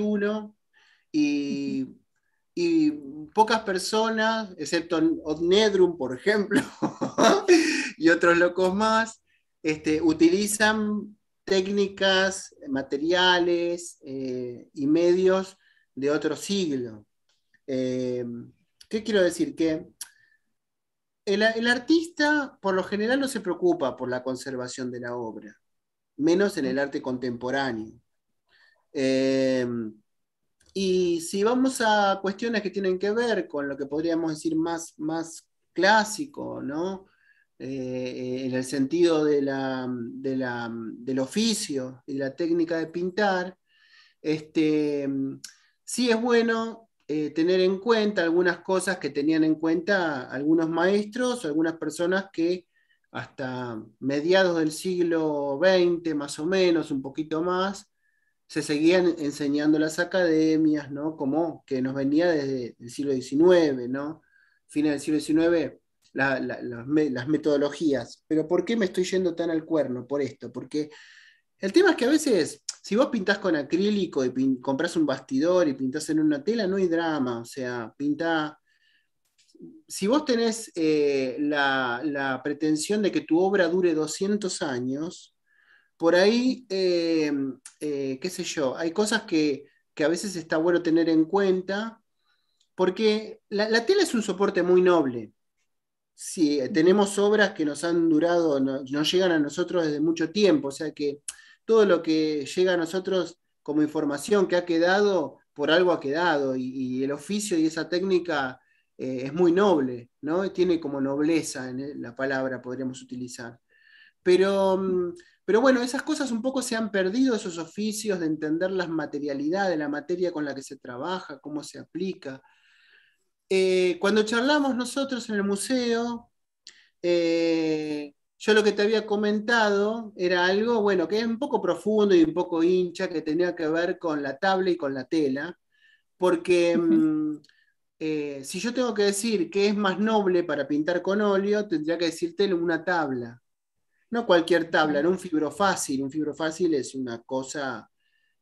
y, pocas personas, excepto Odnedrum, por ejemplo, y otros locos más, este, utilizan técnicas, materiales eh, y medios de otro siglo. Eh, ¿Qué quiero decir? Que el, artista por lo general no se preocupa por la conservación de la obra, menos en el arte contemporáneo. Eh, y si vamos a cuestiones que tienen que ver con lo que podríamos decir más, más clásico, eh, en el sentido del oficio y la técnica de pintar, este, sí es bueno eh, tener en cuenta algunas cosas que tenían en cuenta algunos maestros, algunas personas que hasta mediados del siglo XX más o menos, un poquito más, se seguían enseñando las academias, ¿no? Como que nos venía desde el siglo XIX, ¿no? Fines del siglo XIX, las, metodologías. Pero ¿por qué me estoy yendo tan al cuerno por esto? Porque el tema es que a veces, si vos pintás con acrílico y compras un bastidor y pintás en una tela, no hay drama. O sea, pinta... Si vos tenés eh, la, la pretensión de que tu obra dure 200 años, por ahí, eh, eh, qué sé yo, hay cosas que, a veces está bueno tener en cuenta, porque la, tela es un soporte muy noble. Sí, eh, tenemos obras que nos han durado, nos llegan a nosotros desde mucho tiempo, o sea que todo lo que llega a nosotros como información que ha quedado, por algo ha quedado, y, el oficio y esa técnica es muy noble, ¿no? Tiene como nobleza en la palabra, podríamos utilizar. Pero mm, pero bueno, esas cosas un poco se han perdido, esos oficios de entender las materialidades, de la materia con la que se trabaja, cómo se aplica. Eh, cuando charlamos nosotros en el museo, eh, yo lo que te había comentado era algo, bueno, que es un poco profundo y un poco hincha, que tenía que ver con la tabla y con la tela, porque... Mm, eh, si yo tengo que decir que es más noble para pintar con óleo, tendría que decirte una tabla no cualquier tabla, no un fibro fácil. Un fibro fácil es una cosa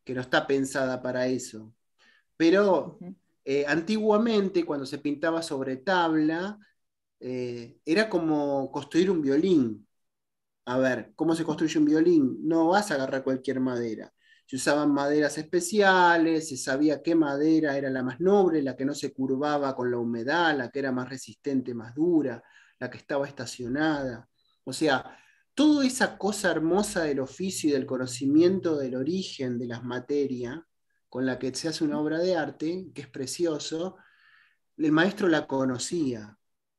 que no está pensada para eso. Pero eh, antiguamente, cuando se pintaba sobre tabla, eh, era como construir un violín. A ver, ¿cómo se construye un violín? No vas a agarrar cualquier madera. Se usaban maderas especiales, se sabía qué madera era la más noble, la que no se curvaba con la humedad, la que era más resistente, más dura, la que estaba estacionada. O sea, toda esa cosa hermosa del oficio y del conocimiento del origen de las materias con la que se hace una obra de arte, que es precioso, el maestro la conocía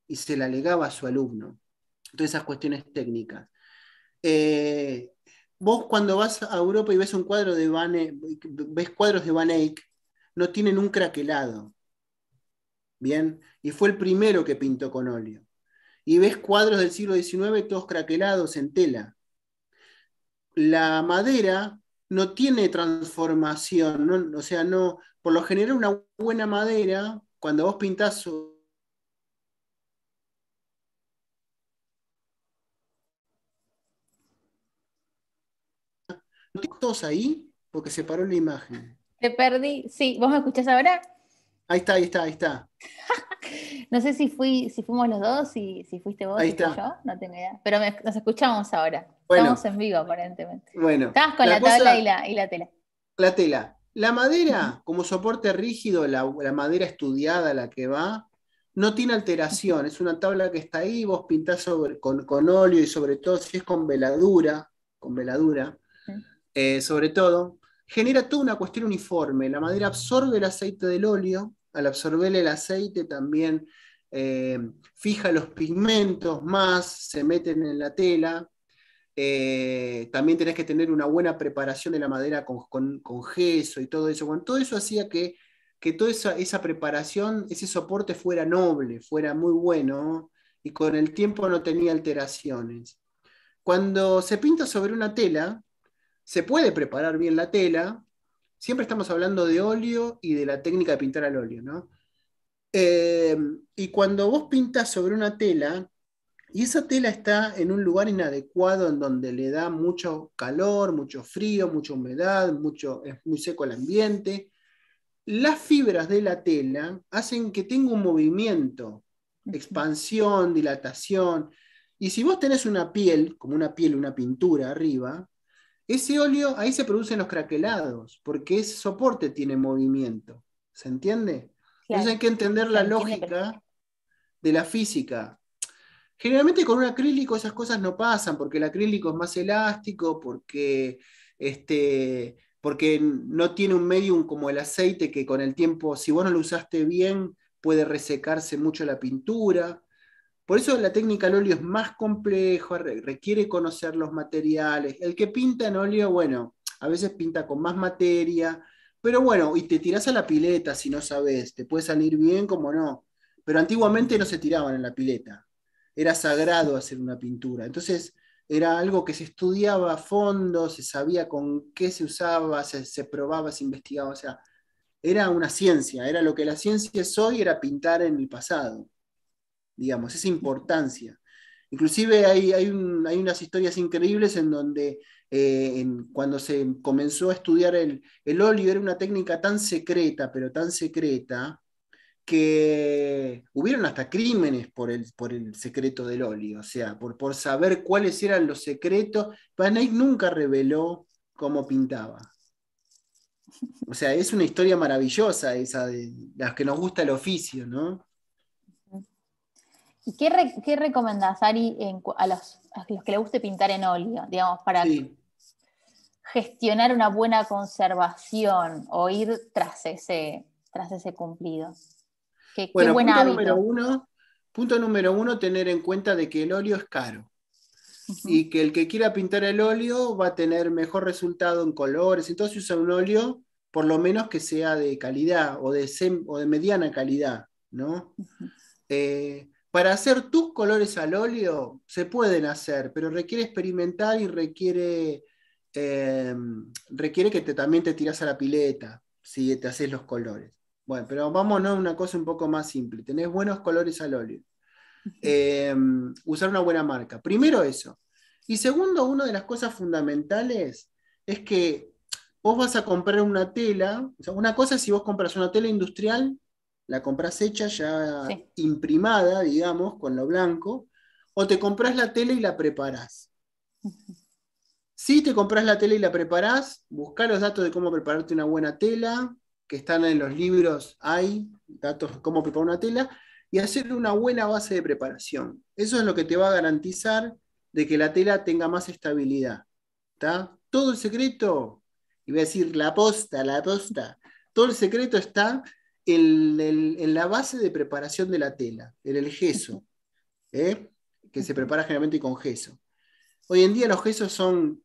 y se la legaba a su alumno. Todas esas cuestiones técnicas. Eh, vos cuando vas a Europa y ves un cuadro de Van e- ves cuadros de Van Eyck, no tienen un craquelado. Bien, y fue el primero que pintó con óleo y ves cuadros del siglo XIX todos craquelados en tela. La madera no tiene transformación, o sea, no, por lo general una buena madera, cuando vos pintás ¿No todos ahí? Porque se paró la imagen. Te perdí. Sí, ¿vos me escuchás ahora? Ahí está, ahí está, ahí está. No sé si, fuimos los dos, si, si fuiste vos, y yo, no tengo idea. Pero nos escuchamos ahora. Estamos en vivo, aparentemente. Bueno, Estabas con la, tabla y la, tela. La tela. La madera, como soporte rígido, la, madera estudiada, la que va, no tiene alteración. es una tabla que está ahí, vos pintás con, óleo y sobre todo si es con veladura, con veladura, eh, sobre todo, genera toda una cuestión uniforme. La madera absorbe el aceite del óleo al absorber el aceite también eh, fija los pigmentos más, se meten en la tela. Eh, también tenés que tener una buena preparación de la madera con, gesso y todo eso. todo eso hacía que, toda esa, preparación, ese soporte fuera noble, fuera muy bueno y con el tiempo no tenía alteraciones. Cuando se pinta sobre una tela, se puede preparar bien la tela, siempre estamos hablando de óleo y de la técnica de pintar al óleo, ¿no? Eh, y cuando vos pintas sobre una tela, y esa tela está en un lugar inadecuado en donde le da mucho calor, mucho frío, mucha humedad, mucho, es muy seco el ambiente. Las fibras de la tela hacen que tenga un movimiento, expansión, dilatación. Y si vos tenés una piel, como una piel, una pintura arriba, ese óleo, ahí se producen los craquelados, porque ese soporte tiene movimiento. ¿Se entiende? Entonces hay que entender la lógica de la física. Generalmente con un acrílico esas cosas no pasan, porque el acrílico es más elástico, porque, este, porque no tiene un medium como el aceite que con el tiempo, si vos no lo usaste bien, puede resecarse mucho la pintura. Por eso la técnica al óleo es más compleja, requiere conocer los materiales. El que pinta en óleo, bueno, a veces pinta con más materia, pero bueno, y te tiras a la pileta si no sabes, te puede salir bien como no. Pero antiguamente no se tiraban en la pileta, era sagrado hacer una pintura. Entonces era algo que se estudiaba a fondo, se sabía con qué se usaba, se, se probaba, se investigaba, o sea, era una ciencia, era lo que la ciencia es hoy, era pintar en el pasado digamos, esa importancia. Inclusive hay, hay, unas historias increíbles en donde eh, cuando se comenzó a estudiar el, óleo era una técnica tan secreta, pero tan secreta, que hubieron hasta crímenes por el, por el secreto del óleo, o sea, por, por saber cuáles eran los secretos. Van Eyck nunca reveló cómo pintaba. O sea, es una historia maravillosa esa de las que nos gusta el oficio, ¿no? ¿Y qué, recomendás, Ari, a, los, que le guste pintar en óleo, digamos, para gestionar una buena conservación o ir tras ese, tras ese cumplido? Qué, bueno, punto Número uno, punto número uno, tener en cuenta de que el óleo es caro. Y que el que quiera pintar el óleo va a tener mejor resultado en colores. Entonces usa un óleo por lo menos que sea de calidad o de, de mediana calidad, ¿no? Para hacer tus colores al óleo se pueden hacer, pero requiere experimentar y requiere, em, requiere que también te tiras a la pileta si te haces los colores. Bueno, pero vámonos a una cosa un poco más simple. Tenés buenos colores al óleo. Em, usar una buena marca. Primero eso. Y segundo, una de las cosas fundamentales es que vos vas a comprar una tela. O sea, una cosa es si vos compras una tela industrial la compras hecha, ya imprimada, digamos, con lo blanco, o te compras la tela y la preparás. Si te compras la tela y la preparás, busca los datos de cómo prepararte una buena tela, que están en los libros, hay datos de cómo preparar una tela, y hacer una buena base de preparación. Eso es lo que te va a garantizar de que la tela tenga más estabilidad. está Todo el secreto, y voy a decir la posta, la posta, todo el secreto está en, la base de preparación de la tela, en el gesso, ¿eh? que se prepara generalmente con gesso. Hoy en día los gessos son,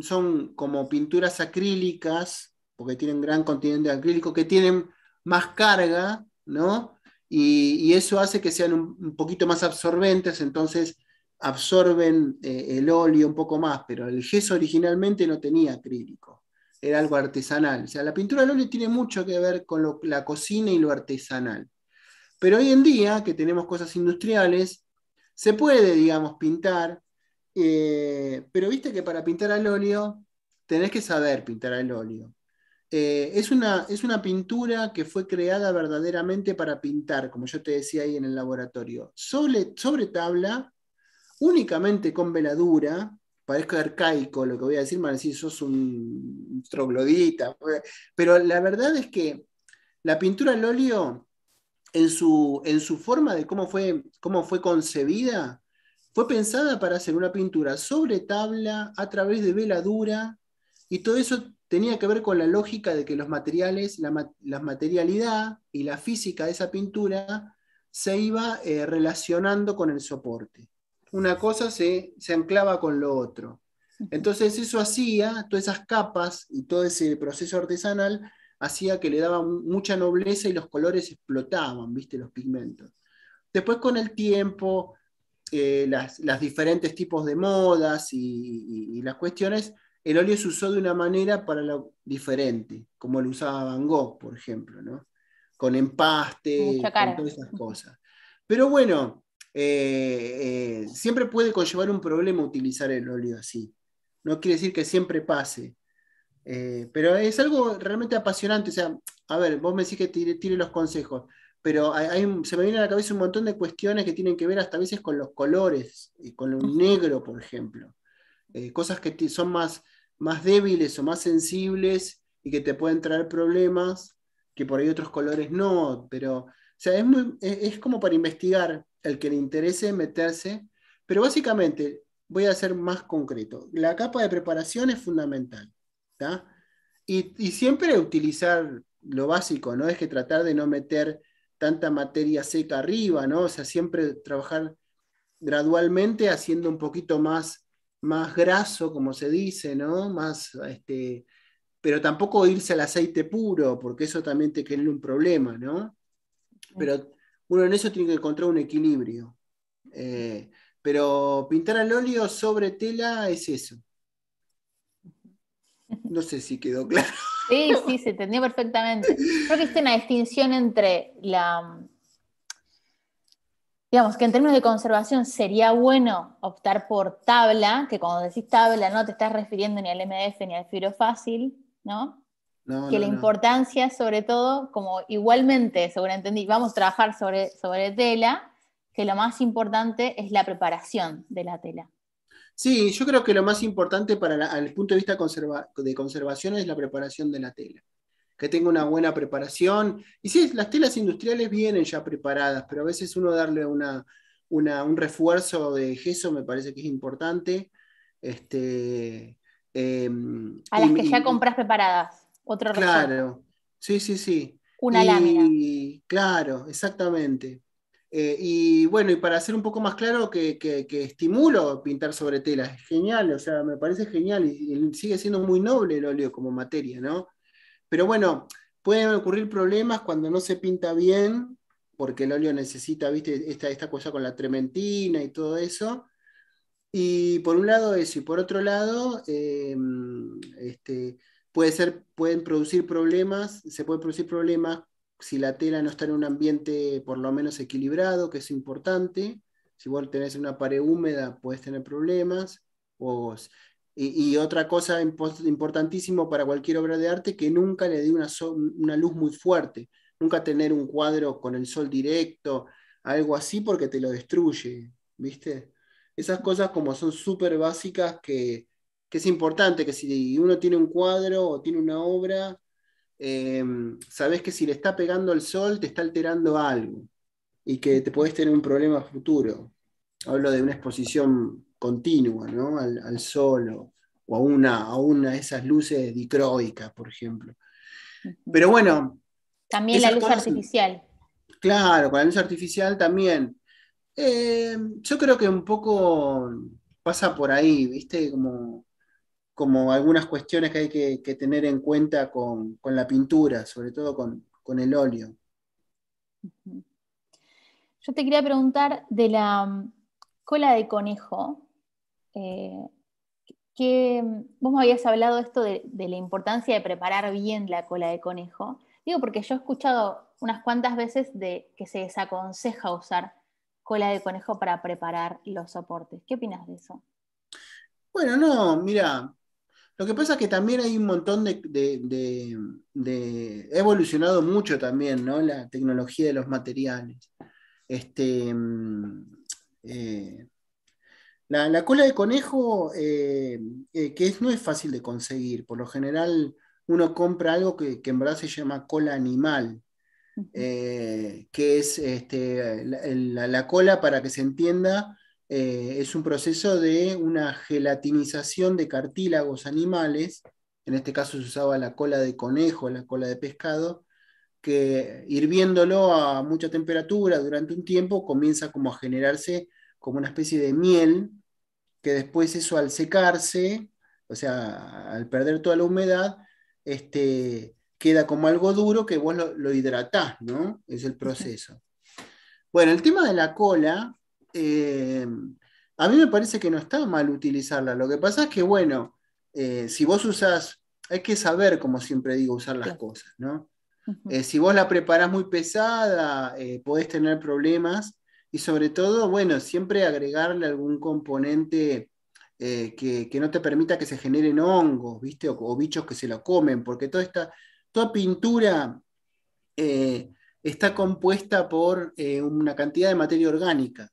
son como pinturas acrílicas, porque tienen gran continente acrílico, que tienen más carga, ¿no? Y, eso hace que sean un, poquito más absorbentes, entonces absorben eh, el óleo un poco más, pero el gesso originalmente no tenía acrílico era algo artesanal. O sea, la pintura al óleo tiene mucho que ver con la cocina y lo artesanal. Pero hoy en día, que tenemos cosas industriales, se puede, digamos, pintar, eh, pero viste que para pintar al óleo tenés que saber pintar al óleo. Eh, es, una, es una pintura que fue creada verdaderamente para pintar, como yo te decía ahí en el laboratorio, sobre tabla, únicamente con veladura, parezco arcaico lo que voy a decir, me van a decir, sos un troglodita. Pero la verdad es que la pintura al óleo, en su, forma de cómo fue, cómo fue concebida, fue pensada para hacer una pintura sobre tabla, a través de veladura, y todo eso tenía que ver con la lógica de que los materiales, la, materialidad y la física de esa pintura se iba eh, relacionando con el soporte una cosa se, se anclaba con lo otro. Entonces eso hacía, todas esas capas y todo ese proceso artesanal hacía que le daba mucha nobleza y los colores explotaban, ¿viste? Los pigmentos. Después con el tiempo, eh, los las, diferentes tipos de modas y, las cuestiones, el óleo se usó de una manera para lo diferente, como lo usaba Van Gogh, por ejemplo, Con empaste, con todas esas cosas. Pero bueno, eh, eh, siempre puede conllevar un problema utilizar el óleo así. No quiere decir que siempre pase. Eh, pero es algo realmente apasionante. O sea, a ver, vos me decís que tire, los consejos, pero se me viene a la cabeza un montón de cuestiones que tienen que ver hasta a veces con los colores, y con lo negro, por ejemplo. cosas que son más, más débiles o más sensibles y que te pueden traer problemas, que por ahí otros colores no, pero es como para investigar, el que le interese meterse, pero básicamente voy a ser más concreto. La capa de preparación es fundamental. Y, siempre utilizar lo básico, ¿no? Es que tratar de no meter tanta materia seca arriba, ¿no? O sea, siempre trabajar gradualmente haciendo un poquito más, más graso, como se dice, ¿no? Más, este, pero tampoco irse al aceite puro, porque eso también te genera un problema, ¿no? Pero uno en eso tiene que encontrar un equilibrio. Eh, pero pintar al óleo sobre tela es eso. No sé si quedó claro. Sí, sí, se entendió perfectamente. Creo que existe una distinción entre la. Digamos que en términos de conservación sería bueno optar por tabla, que cuando decís tabla no te estás refiriendo ni al MDF ni al fibro fácil, ¿no? que la importancia, sobre todo, como igualmente, seguro entendí, vamos a trabajar sobre, sobre tela, que lo más importante es la preparación de la tela. Sí, yo creo que lo más importante para el punto de vista de conservación es la preparación de la tela. Que tenga una buena preparación. Y sí, las telas industriales vienen ya preparadas, pero a veces uno darle un refuerzo de gesso me parece que es importante. Este, em, a las que ya compras preparadas otro Claro, sí, sí, sí. Una lámina. claro, exactamente. Eh, y bueno, y para hacer un poco más claro, que, estimulo pintar sobre tela. Es genial, o sea, me parece genial y, sigue siendo muy noble el óleo como materia, ¿no? Pero bueno, pueden ocurrir problemas cuando no se pinta bien, porque el óleo necesita, viste, esta, esta cosa con la trementina y todo eso. Y por un lado eso, y por otro lado, eh, este, ser, pueden producir problemas, se pueden producir problemas si la tela no está en un ambiente por lo menos equilibrado, que es importante. Si vos tenés una pared húmeda, puedes tener problemas. O, y, otra cosa importantísimo para cualquier obra de arte, que nunca le dé una, luz muy fuerte. Nunca tener un cuadro con el sol directo, algo así, porque te lo destruye. ¿Viste? Esas cosas como son súper básicas que, que es importante, que si uno tiene un cuadro o tiene una obra, em, sabes que si le está pegando el sol te está alterando algo y que te puedes tener un problema futuro. Hablo de una exposición continua ¿no? al, sol o, a, una, a una de esas luces dicroicas, por ejemplo. Pero bueno. También la luz artificial. Claro, con la luz artificial también. Em, yo creo que un poco pasa por ahí, ¿viste? Como como algunas cuestiones que hay que, tener en cuenta con, la pintura, sobre todo con, el óleo. Yo te quería preguntar de la mm, cola de conejo. Eh, que vos me habías hablado esto de, de, la importancia de preparar bien la cola de conejo. Digo, porque yo he escuchado unas cuantas veces de que se desaconseja usar cola de conejo para preparar los soportes. ¿Qué opinas de eso? Bueno, no, mira, lo que pasa es que también hay un montón de, ha evolucionado mucho también, ¿no? La tecnología de los materiales. Este, mm, eh, la, cola de conejo, eh, eh, que es, no es fácil de conseguir. Por lo general, uno compra algo que, en verdad se llama cola animal, que es este, la cola, para que se entienda, eh, es un proceso de una gelatinización de cartílagos animales, en este caso se usaba la cola de conejo, la cola de pescado, que hirviéndolo a mucha temperatura durante un tiempo comienza como a generarse como una especie de miel, que después eso al secarse, o sea, al perder toda la humedad, este, queda como algo duro que vos lo, lo hidratás, ¿no? Es el proceso. Bueno, el tema de la cola eh, a mí me parece que no está mal utilizarla. Lo que pasa es que, bueno, eh, si vos usás, hay que saber, como siempre digo, usar las cosas, ¿no? Eh, si vos la preparás muy pesada, podés tener problemas y sobre todo, bueno, siempre agregarle algún componente que, no te permita que se generen hongos, ¿viste? O, bichos que se la comen, porque toda esta, toda pintura está compuesta por una cantidad de materia orgánica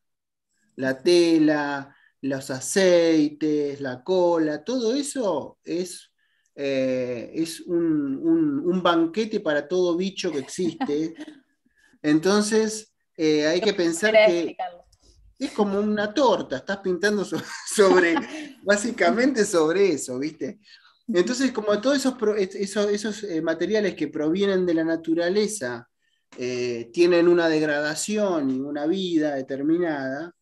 la tela, los aceites, la cola, todo eso es, eh, es un, banquete para todo bicho que existe. Entonces, eh, hay que pensar que es como una torta, estás pintando sobre, básicamente sobre eso, ¿viste? Entonces, como todos esos, esos, eh, materiales que provienen de la naturaleza tienen una degradación y una vida determinada,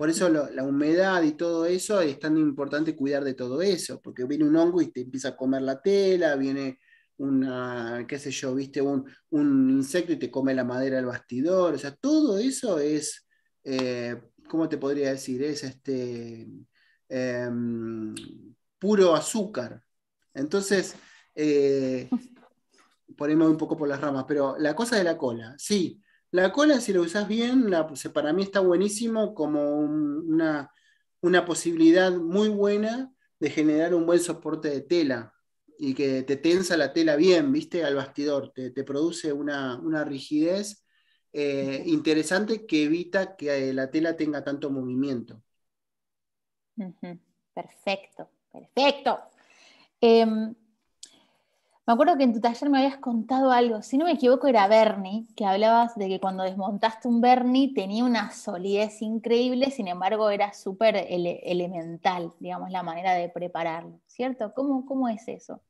por eso la humedad y todo eso es tan importante cuidar de todo eso, porque viene un hongo y te empieza a comer la tela, viene una, qué sé yo, viste, un, insecto y te come la madera del bastidor. O sea, todo eso es, eh, ¿cómo te podría decir? Es este em, puro azúcar. Entonces, eh, ponemos un poco por las ramas, pero la cosa de la cola, sí, la cola, si la usás bien, para mí está buenísimo como una, posibilidad muy buena de generar un buen soporte de tela y que te tensa la tela bien, viste, al bastidor, te, produce una, rigidez eh, interesante que evita que eh, la tela tenga tanto movimiento. Perfecto, perfecto. Em, me acuerdo que en tu taller me habías contado algo, si no me equivoco era Bernie, que hablabas de que cuando desmontaste un Bernie tenía una solidez increíble, sin embargo era súper elemental, digamos, la manera de prepararlo, ¿cierto? ¿Cómo, ¿Cómo es eso?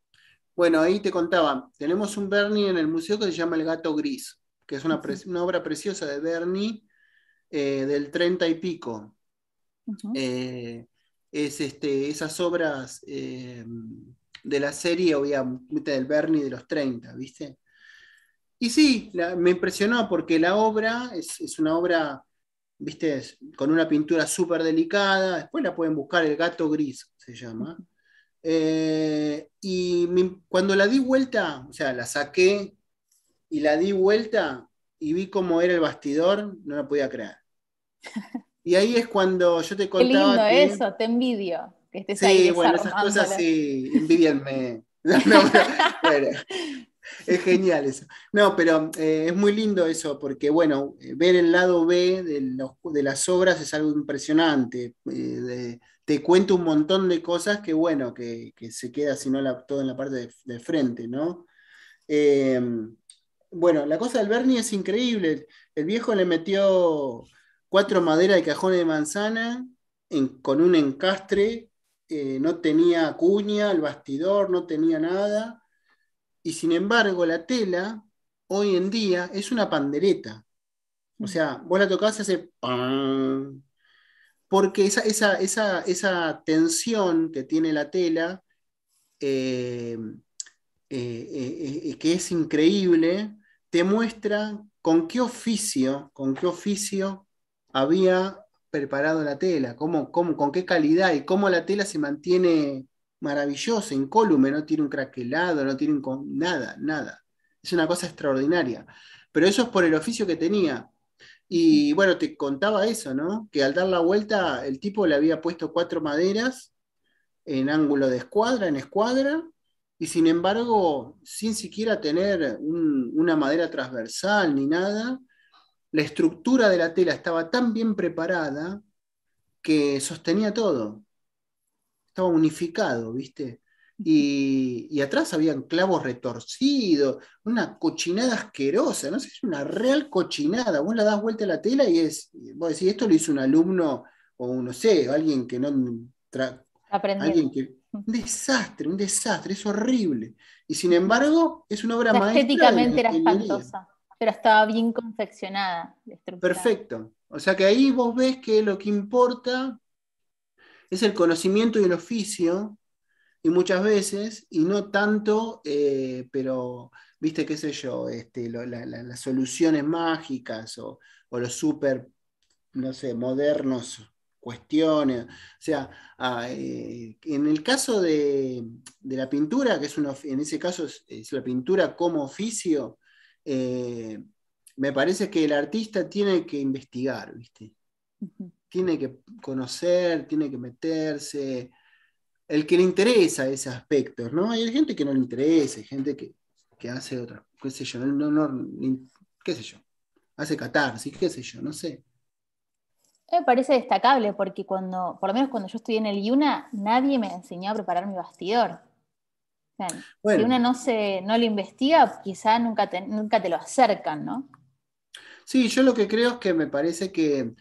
Bueno, ahí te contaba, tenemos un Bernie en el museo que se llama El Gato Gris, que es una, obra preciosa de Bernie eh, del 30 y pico. Eh, es este, esas obras... Eh, de la serie obviamente del Bernie de los 30, ¿viste? Y sí, me impresionó porque la obra es, una obra, ¿viste? con una pintura súper delicada, después la pueden buscar, El gato gris se llama. Eh, y cuando la di vuelta, o sea, la saqué y la di vuelta y vi cómo era el bastidor, no la podía creer. Y ahí es cuando yo te contaba. Qué lindo eso, te envidio sí, bueno, esas cosas sí, envidienme. es genial eso. No, pero eh, es muy lindo eso, porque bueno, ver el lado B de, las obras es algo impresionante. Eh, te cuento un montón de cosas que bueno, que, se queda si no todo en la parte de, frente, ¿no? Em, bueno, la cosa del Bernie es increíble. El viejo le metió cuatro maderas de cajones de manzana con un encastre eh, no tenía cuña, el bastidor, no tenía nada. Y sin embargo, la tela hoy en día es una pandereta. O sea, vos la tocás y hace. Porque esa, tensión que tiene la tela, eh, eh, que es increíble, te muestra con qué oficio, con qué oficio había preparado la tela, cómo, con qué calidad y cómo la tela se mantiene maravillosa, incólume, no tiene un craquelado, no tiene nada, nada. Es una cosa extraordinaria. Pero eso es por el oficio que tenía. Y bueno, te contaba eso, ¿no? Que al dar la vuelta, el tipo le había puesto cuatro maderas en ángulo de escuadra, en escuadra, y sin embargo, sin siquiera tener una madera transversal ni nada, la estructura de la tela estaba tan bien preparada que sostenía todo. Estaba unificado, ¿viste? Y, atrás había clavos retorcidos, una cochinada asquerosa, no sé, es una real cochinada. Vos la das vuelta a la tela y es, vos decís, esto lo hizo un alumno o no sé, alguien que no... Alguien que, un desastre, un desastre, es horrible. Y sin embargo, es una obra maestra. Estéticamente era espantosa pero estaba bien confeccionada. Perfecto. O sea que ahí vos ves que lo que importa es el conocimiento y el oficio, y muchas veces, y no tanto, eh, pero, viste, qué sé yo, este, las soluciones mágicas o, los súper, no sé, modernos cuestiones. O sea, ah, eh, en el caso de, la pintura, que es uno en ese caso es la pintura como oficio, eh, me parece que el artista tiene que investigar, ¿viste? Tiene que conocer, tiene que meterse. El que le interesa ese aspecto ¿no? Hay gente que no le interesa, hay gente que, hace otra, qué sé yo, qué sé yo, hace catarsis, qué sé yo, no sé. Me parece destacable porque cuando, por lo menos cuando yo estoy en el IUNA, nadie me enseñó a preparar mi bastidor si uno no, se, lo investiga, quizá nunca te, nunca te lo acercan, ¿no? Sí, yo lo que creo es que me parece que,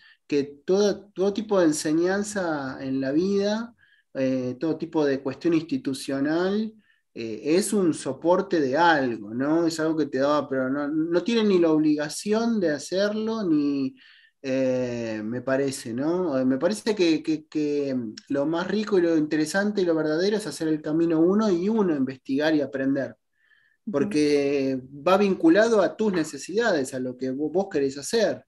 todo, todo tipo de enseñanza en la vida, eh, todo tipo de cuestión institucional, eh, es un soporte de algo, ¿no? Es algo que te da, pero no, no tiene ni la obligación de hacerlo, ni, eh, me parece, ¿no? Eh, me parece que, mm, lo más rico y lo interesante y lo verdadero es hacer el camino uno y uno, investigar y aprender, porque va vinculado a tus necesidades, a lo que vos, querés hacer.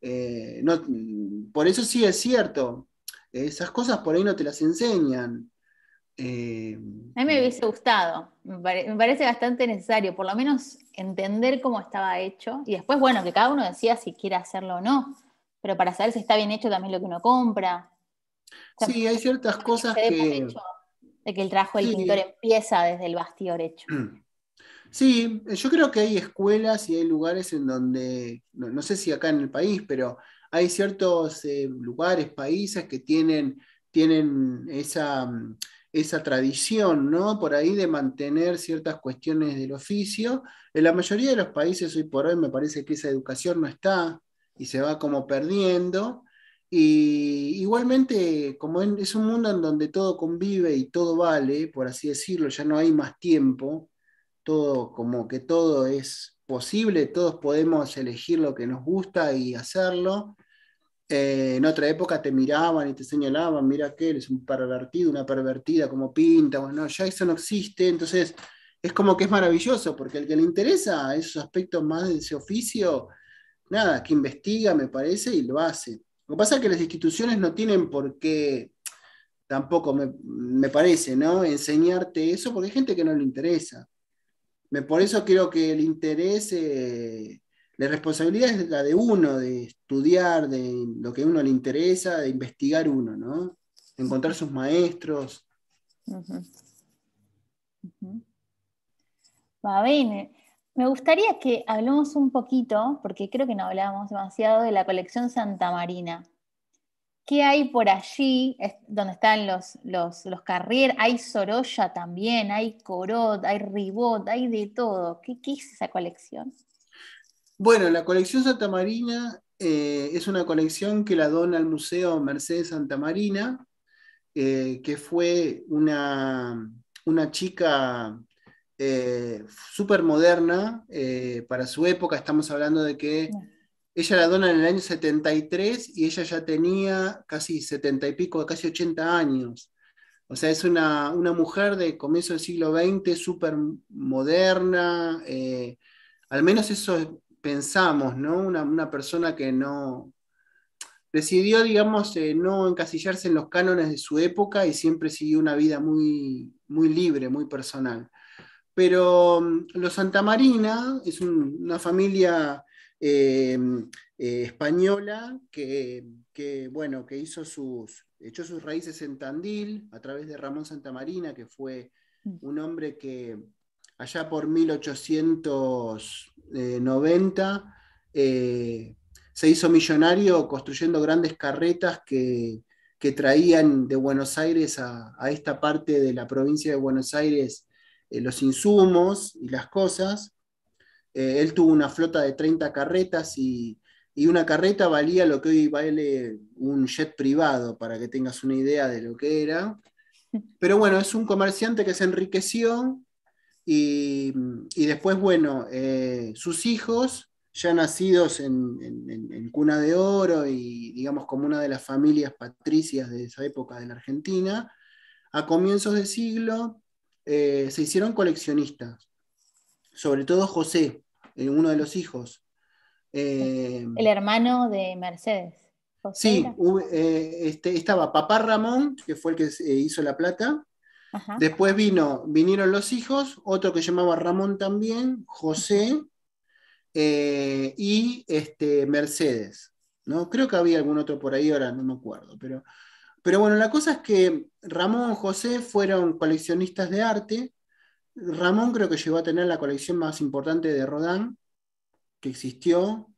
Eh, mm, por eso sí es cierto, esas cosas por ahí no te las enseñan. a mí me hubiese gustado, me, parece bastante necesario, por lo menos entender cómo estaba hecho y después, bueno, que cada uno decía si quiere hacerlo o no, pero para saber si está bien hecho también lo que uno compra. sí, hay ciertas cosas que... De que el trabajo del pintor empieza desde el bastidor hecho. Mm. Sí, yo creo que hay escuelas y hay lugares en donde, no, sé si acá en el país, pero hay ciertos eh, lugares, países que tienen, tienen esa, mm, esa tradición, ¿no? Por ahí de mantener ciertas cuestiones del oficio. En la mayoría de los países hoy por hoy me parece que esa educación no está, y se va como perdiendo. Y igualmente, como es un mundo en donde todo convive y todo vale, por así decirlo, ya no hay más tiempo, todo como que todo es posible, todos podemos elegir lo que nos gusta y hacerlo. Eh, en otra época te miraban y te señalaban, mira que eres un pervertido, una pervertida, como pinta, bueno, ya eso no existe, entonces es como que es maravilloso, porque el que le interesa esos aspectos más de ese oficio, nada, que investiga, me parece, y lo hace. Lo que pasa es que las instituciones no tienen por qué, tampoco me, parece, ¿no? Enseñarte eso porque hay gente que no le interesa. Me, por eso creo que el interés, eh, la responsabilidad es la de uno, de estudiar, de lo que a uno le interesa, de investigar uno, ¿no? encontrar sus maestros. Va bien, me gustaría que hablemos un poquito, porque creo que no hablábamos demasiado, de la colección Santa Marina. ¿Qué hay por allí? donde están los, los, los Carrier, hay Sorolla también, hay Corot, hay Ribot, hay de todo. ¿Qué, qué es esa colección? Bueno, la colección Santa Marina eh, es una colección que la dona al Museo Mercedes Santa Marina, eh, que fue una, una chica eh, súper moderna eh, para su época. Estamos hablando de que ella la dona en el año 73 y ella ya tenía casi 70 y pico, casi 80 años. O sea, es una, mujer de comienzo del siglo XX, súper moderna. Eh, al menos eso pensamos, ¿no? Una, una persona que no decidió, digamos, no encasillarse en los cánones de su época y siempre siguió una vida muy, muy libre, muy personal pero mm, los Santa Marina es una familia em, eh, española que, bueno, que hizo sus, echó sus raíces en Tandil a través de Ramón Santa Marina, que fue mm. un hombre que allá por 1890 eh, se hizo millonario construyendo grandes carretas que, traían de Buenos Aires a, esta parte de la provincia de Buenos Aires eh, los insumos y las cosas. Eh, él tuvo una flota de 30 carretas y, una carreta valía lo que hoy vale un jet privado, para que tengas una idea de lo que era. Pero bueno, es un comerciante que se enriqueció y, después, bueno, eh, sus hijos, ya nacidos en, en, en Cuna de Oro y digamos como una de las familias patricias de esa época de la Argentina, a comienzos de siglo eh, se hicieron coleccionistas, sobre todo José, eh, uno de los hijos. Eh, el hermano de Mercedes. sí, este, estaba papá Ramón, que fue el que hizo la plata. Después vino, vinieron los hijos, otro que llamaba Ramón también, José y este, Mercedes. ¿no? Creo que había algún otro por ahí, ahora no me acuerdo, pero pero bueno, la cosa es que Ramón y José fueron coleccionistas de arte. Ramón creo que llegó a tener la colección más importante de Rodán, que existió,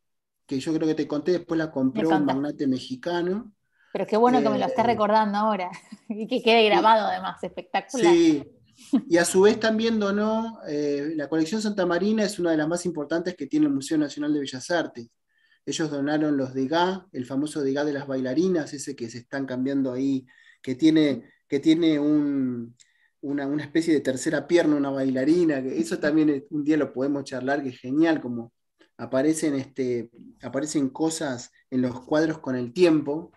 que yo creo que te conté, después la compró un magnate mexicano. Pero qué bueno que me lo eh, estés recordando ahora y que quede grabado además, espectacular. Sí, y a su vez también donó, eh, la colección Santa Marina es una de las más importantes que tiene el Museo Nacional de Bellas Artes. Ellos donaron los Degas, el famoso Degas de las bailarinas, ese que se están cambiando ahí, que tiene, que tiene una, especie de tercera pierna, una bailarina, que eso también un día lo podemos charlar, que es genial, como aparecen, este, aparecen cosas en los cuadros con el tiempo.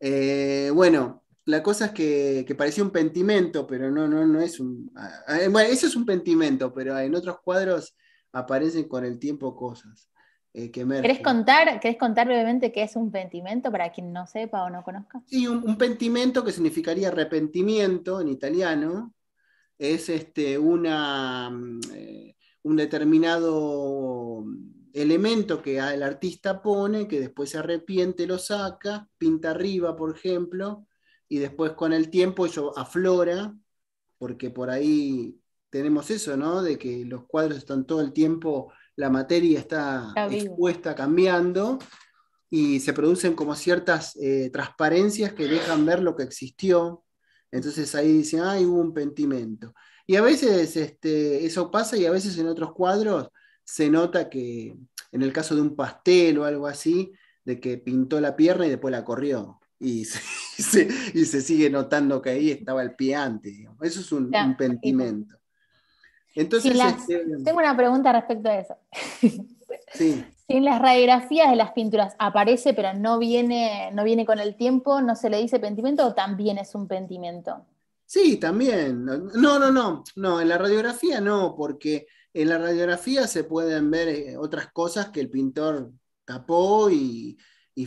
Eh, bueno, la cosa es que, que, parecía un pentimento, pero no, no, no es un... Ah, ah, bueno, eso es un pentimento, pero en otros cuadros aparecen con el tiempo cosas. Eh, ¿Querés contar, brevemente qué es un pentimento para quien no sepa o no conozca? Sí, un, pentimento que significaría arrepentimiento en italiano, es este, una, eh, un determinado elemento que el artista pone, que después se arrepiente, lo saca, pinta arriba, por ejemplo, y después con el tiempo eso aflora, porque por ahí tenemos eso, ¿no? De que los cuadros están todo el tiempo la materia está, expuesta cambiando y se producen como ciertas eh, transparencias que dejan ver lo que existió. Entonces ahí dicen, ah, hubo un pentimento. Y a veces este, eso pasa y a veces en otros cuadros se nota que en el caso de un pastel o algo así, de que pintó la pierna y después la corrió. Y se, y se, sigue notando que ahí estaba el pie antes. Eso es un pentimento. Entonces, este, tengo una pregunta respecto a eso. Si en las radiografías de las pinturas aparece, pero no viene, no viene con el tiempo, ¿no se le dice pentimiento o también es un pentimiento? Sí, también. No, no, no. No, en la radiografía no, porque en la radiografía se pueden ver eh, otras cosas que el pintor tapó y,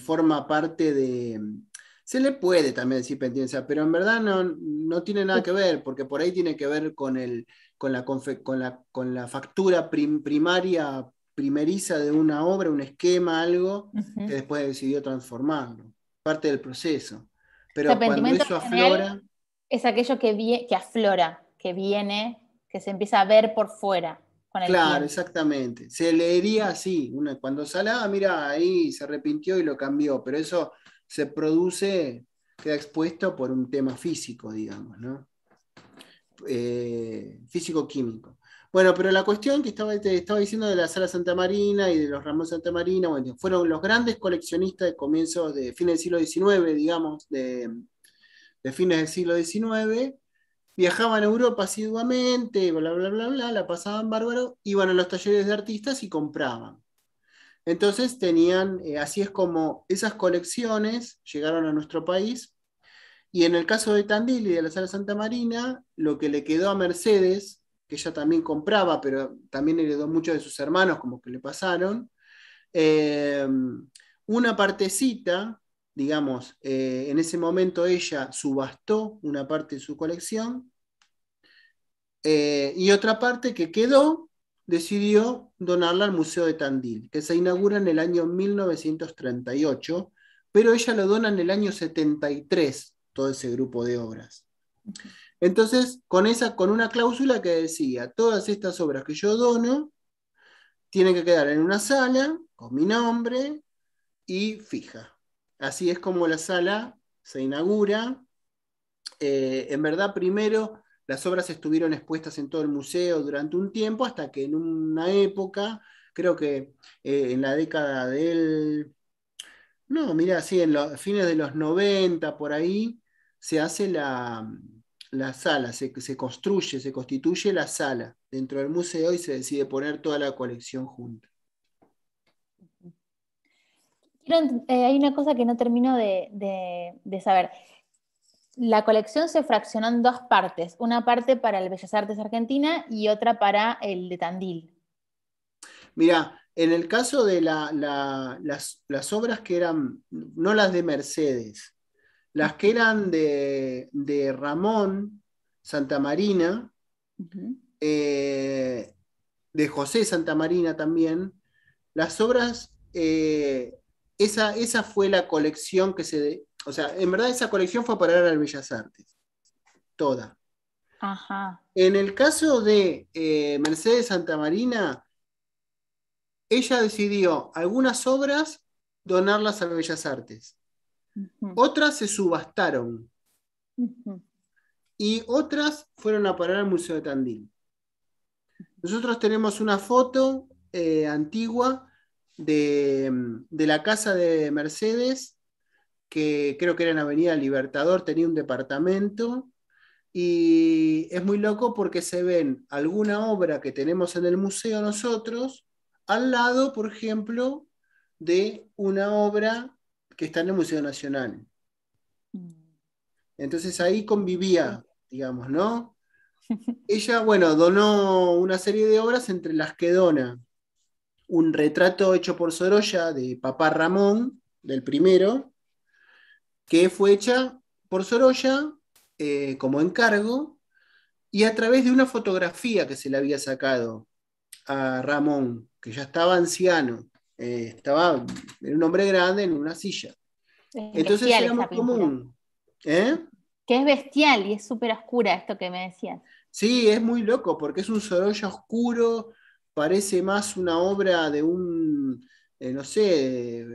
forma parte de, se le puede también decir pentimento pero en verdad no, no tiene nada que ver, porque por ahí tiene que ver con el, con la, con la, factura primaria primeriza de una obra, un esquema, algo, que después decidió transformarlo. Parte del proceso. Pero cuando eso aflora... Es aquello que, que aflora, que viene, que se empieza a ver por fuera. claro, exactamente. Se leería así. cuando cuando ah, mira, ahí se arrepintió y lo cambió, pero eso se produce, queda expuesto por un tema físico, digamos, ¿no? Eh, físico-químico. Bueno, pero la cuestión que estaba, estaba diciendo de la Sala Santa Marina y de los Ramón Santa Marina, fueron los grandes coleccionistas de comienzos de fines del siglo XIX, digamos, de, fines del siglo XIX, viajaban a Europa asiduamente, bla, bla, bla, bla, la pasaban bárbaro, iban a los talleres de artistas y compraban. Entonces tenían, eh, así es como esas colecciones llegaron a nuestro país y en el caso de Tandil y de la Sala Santa Marina, lo que le quedó a Mercedes, que ella también compraba, pero también heredó muchos de sus hermanos, como que le pasaron, eh, una partecita, digamos, eh, en ese momento ella subastó una parte de su colección, eh, y otra parte que quedó decidió donarla al Museo de Tandil, que se inaugura en el año 1938, pero ella lo dona en el año 73, todo ese grupo de obras. Entonces, con, esa, con una cláusula que decía, todas estas obras que yo dono tienen que quedar en una sala con mi nombre y fija. Así es como la sala se inaugura. Eh, en verdad, primero las obras estuvieron expuestas en todo el museo durante un tiempo, hasta que en una época, creo que eh, en la década del... No, mira, sí, en los fines de los 90, por ahí, se hace la, sala, se, se, construye, se constituye la sala dentro del museo y se decide poner toda la colección junta. Eh, hay una cosa que no termino de, saber. La colección se fraccionó en dos partes, una parte para el Bellas Artes Argentina y otra para el de Tandil. Mira, en el caso de las, obras que eran, no las de Mercedes, las que eran de, Ramón Santa Marina, eh, de José Santa Marina también, las obras, eh, esa, esa fue la colección que se... o sea, en verdad esa colección fue para las Bellas Artes, toda. En el caso de eh, Mercedes Santa Marina, ella decidió algunas obras donarlas a Bellas Artes otras se subastaron y otras fueron a parar al Museo de Tandil. Nosotros tenemos una foto eh, antigua de, de, la casa de Mercedes, que creo que era en Avenida Libertador, tenía un departamento, y es muy loco porque se ven alguna obra que tenemos en el museo nosotros, al lado, por ejemplo, de una obra está en el Museo Nacional. Mm. Entonces ahí convivía, digamos, ¿no? Ella, bueno, donó una serie de obras entre las que dona un retrato hecho por Sorolla de Papá Ramón, del primero, que fue hecha por Sorolla eh, como encargo y a través de una fotografía que se le había sacado a Ramón, que ya estaba anciano. Eh, estaba, un hombre grande en una silla. Entonces era muy común. ¿eh? Que es bestial y es súper oscura esto que me decías. Sí, es muy loco porque es un Sorolla oscuro, parece más una obra de un, eh, no sé,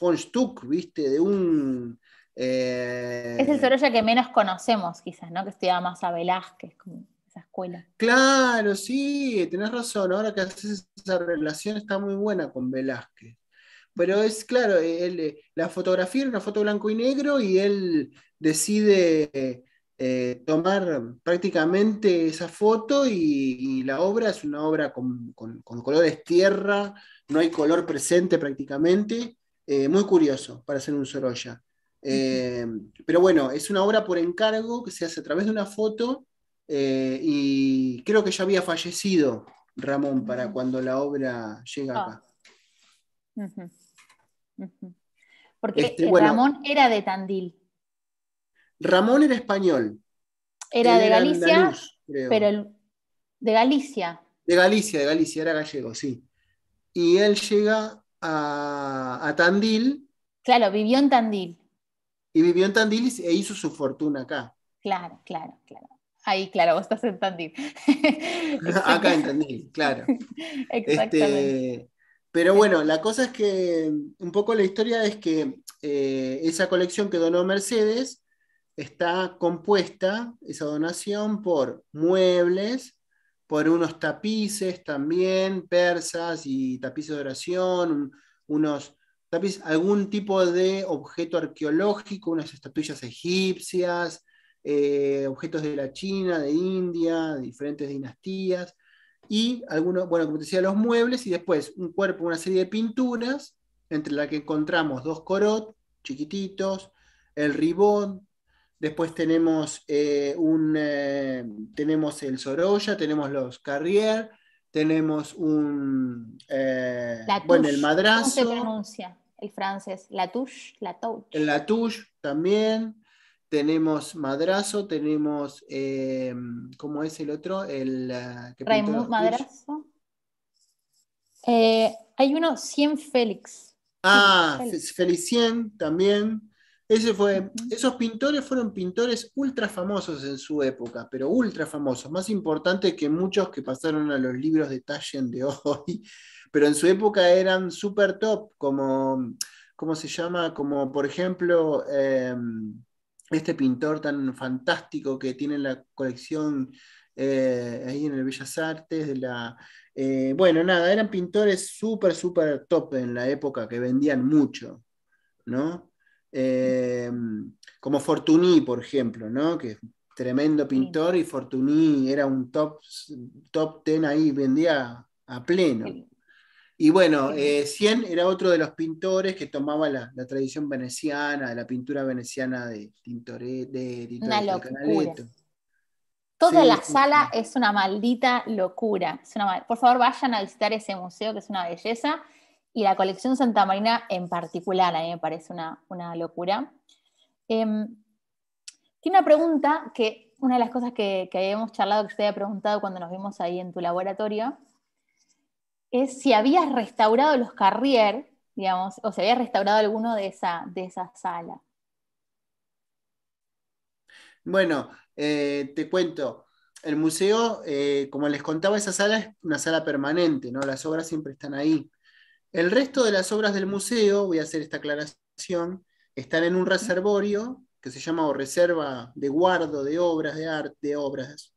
von Stuck, ¿viste? De un... Es el Sorolla que menos conocemos quizás, ¿no? Que estudiaba más a Velázquez escuela. Claro, sí, tenés razón. Ahora que haces esa relación está muy buena con Velázquez. Pero es claro, eh, la fotografía era una foto blanco y negro y él decide eh, tomar prácticamente esa foto y, la obra es una obra con, colores tierra, no hay color presente prácticamente. Eh, muy curioso para hacer un Sorolla. pero bueno, es una obra por encargo que se hace a través de una foto eh, y creo que ya había fallecido Ramón para cuando la obra llega acá. Ah. Porque este, eh, Ramón era de Tandil. Ramón era español. Era, de Galicia, pero de Galicia. De Galicia, de Galicia, era gallego, sí. Y él llega a, a Tandil. Claro, vivió en Tandil. Y vivió en Tandil e hizo su fortuna acá. Claro, claro, claro. Ahí, claro, vos estás en Acá en claro. Exactamente. Este, pero bueno, la cosa es que un poco la historia es que eh, esa colección que donó Mercedes está compuesta, esa donación, por muebles, por unos tapices también, persas y tapices de oración, unos tapices, algún tipo de objeto arqueológico, unas estatuillas egipcias, eh, objetos de la China, de India, de diferentes dinastías, y algunos, bueno, como te decía, los muebles, y después un cuerpo, una serie de pinturas, entre las que encontramos dos corot chiquititos, el ribón, después tenemos, eh, un, eh, tenemos el Sorolla, tenemos los Carrier, tenemos un, bueno, el madrazo. ¿Cómo se pronuncia el francés? la touche. la touche también tenemos Madrazo, tenemos, em, ¿cómo es el otro? El, eh, Madrazo. Eh, hay uno, 100 Félix. Ah, Felicien también. Ese fue, esos pintores fueron pintores ultra famosos en su época, pero ultra famosos, más importantes que muchos que pasaron a los libros de Taschen de hoy, pero en su época eran super top, como, ¿cómo se llama? Como por ejemplo... Eh, este pintor tan fantástico que tiene la colección eh, ahí en el Bellas Artes. De la, eh, bueno, nada, eran pintores súper, súper top en la época que vendían mucho, ¿no? Em, como Fortuny, por ejemplo, ¿no? Que tremendo pintor y Fortuny era un top, top ten ahí, vendía a pleno. Y bueno, eh, Cien era otro de los pintores que tomaba la, tradición veneciana, la pintura veneciana de Tintoretto. De, Toda la sala es una maldita locura. Por favor, vayan a visitar ese museo que es una belleza. Y la colección Santa Marina en particular, a mí me parece una, locura. Em, tiene una pregunta que una de las cosas que, habíamos charlado, que usted había preguntado cuando nos vimos ahí en tu laboratorio, es si habías restaurado los Carrier, digamos, o si habías restaurado alguno de esa, de esa sala. Bueno, eh, te cuento. El museo, eh, como les contaba, esa sala es una sala permanente, ¿no? Las obras siempre están ahí. El resto de las obras del museo, voy a hacer esta aclaración, están en un reservorio que se llama reserva de guardo de obras de arte, de obras,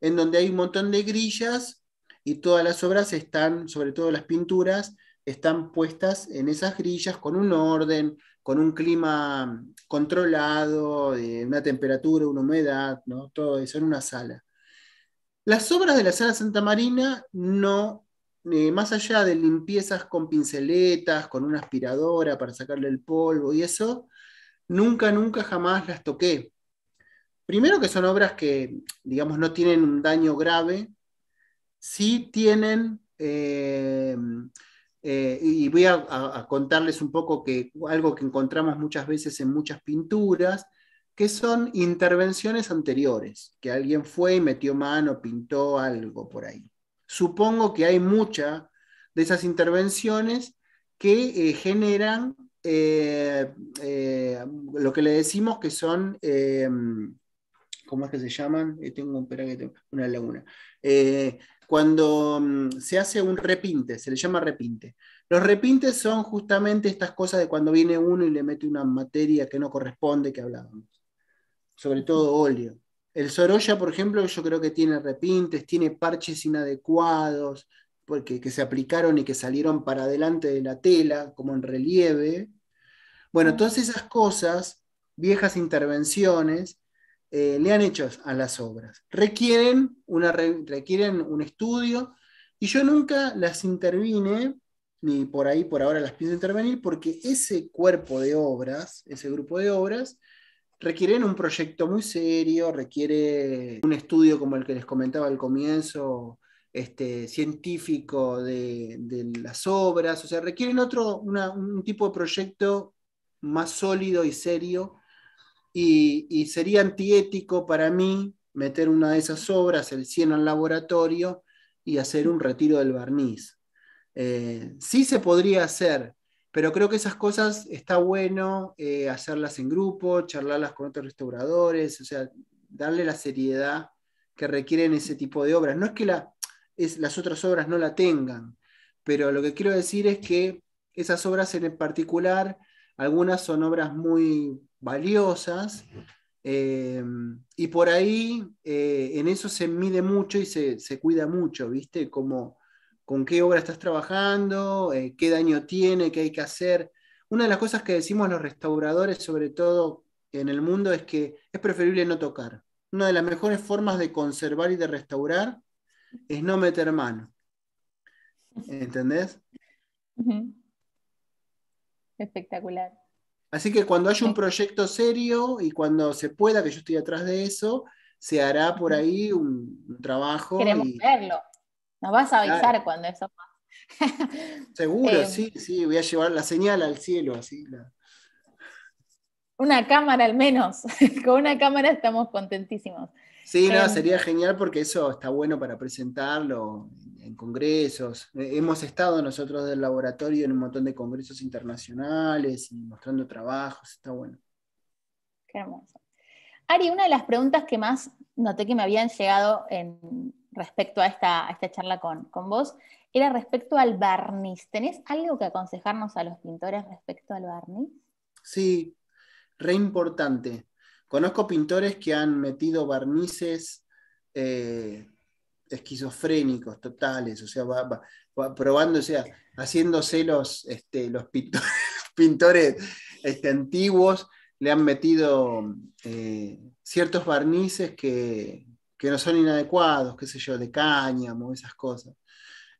en donde hay un montón de grillas y todas las obras están, sobre todo las pinturas, están puestas en esas grillas con un orden, con un clima controlado, una temperatura, una humedad, ¿no? todo eso en una sala. Las obras de la sala Santa Marina no, eh, más allá de limpiezas con pinceletas, con una aspiradora para sacarle el polvo y eso, nunca, nunca jamás las toqué. Primero que son obras que, digamos, no tienen un daño grave, sí tienen, eh, eh, y voy a, contarles un poco que, algo que encontramos muchas veces en muchas pinturas, que son intervenciones anteriores, que alguien fue y metió mano, pintó algo por ahí. Supongo que hay muchas de esas intervenciones que eh, generan lo que le decimos que son, ¿cómo es que se llaman? tengo un, que tengo una laguna cuando mm, se hace un repinte, se le llama repinte. Los repintes son justamente estas cosas de cuando viene uno y le mete una materia que no corresponde que hablábamos, sobre todo óleo. El sorolla, por ejemplo, yo creo que tiene repintes, tiene parches inadecuados, porque que se aplicaron y que salieron para adelante de la tela, como en relieve. Bueno, mm. todas esas cosas, viejas intervenciones, eh, le han hecho a las obras. Requieren, requieren un estudio y yo nunca las intervine, ni por ahí por ahora las pienso intervenir, porque ese cuerpo de obras, ese grupo de obras, requieren un proyecto muy serio, requiere un estudio como el que les comentaba al comienzo, este, científico de, las obras, o sea, requieren otro, un tipo de proyecto más sólido y serio y, sería antiético para mí meter una de esas obras, el cieno al laboratorio, y hacer un retiro del barniz. Eh, sí se podría hacer, pero creo que esas cosas está bueno eh, hacerlas en grupo, charlarlas con otros restauradores, o sea, darle la seriedad que requieren ese tipo de obras. No es que las otras obras no la tengan, pero lo que quiero decir es que esas obras en particular, algunas son obras muy valiosas. Eh, y por ahí eh, en eso se mide mucho y se, cuida mucho, ¿viste? Como con qué obra estás trabajando, eh, qué daño tiene, qué hay que hacer. Una de las cosas que decimos los restauradores, sobre todo en el mundo, es que es preferible no tocar. Una de las mejores formas de conservar y de restaurar es no meter mano. ¿Entendés? Espectacular. Así que cuando haya un proyecto serio y cuando se pueda, que yo estoy atrás de eso, se hará por ahí un, trabajo. Queremos verlo. Nos vas a avisar cuando eso pase. Seguro, eh, sí, sí. Voy a llevar la señal al cielo, así. Una cámara al menos. Con una cámara estamos contentísimos. Sí, em, sería genial porque eso está bueno para presentarlo en congresos. Eh, hemos estado nosotros del laboratorio en un montón de congresos internacionales y mostrando trabajos, está bueno. Qué hermoso. Ari, una de las preguntas que más noté que me habían llegado en, respecto a esta, charla con, con, vos era respecto al barniz. ¿Tenés algo que aconsejarnos a los pintores respecto al barniz? Sí, re importante. Conozco pintores que han metido barnices eh, esquizofrénicos totales, o sea, probando, o sea, haciéndose los, este, los pintores, este, antiguos, le han metido eh, ciertos barnices que, no son inadecuados, qué sé yo, de cáñamo, esas cosas.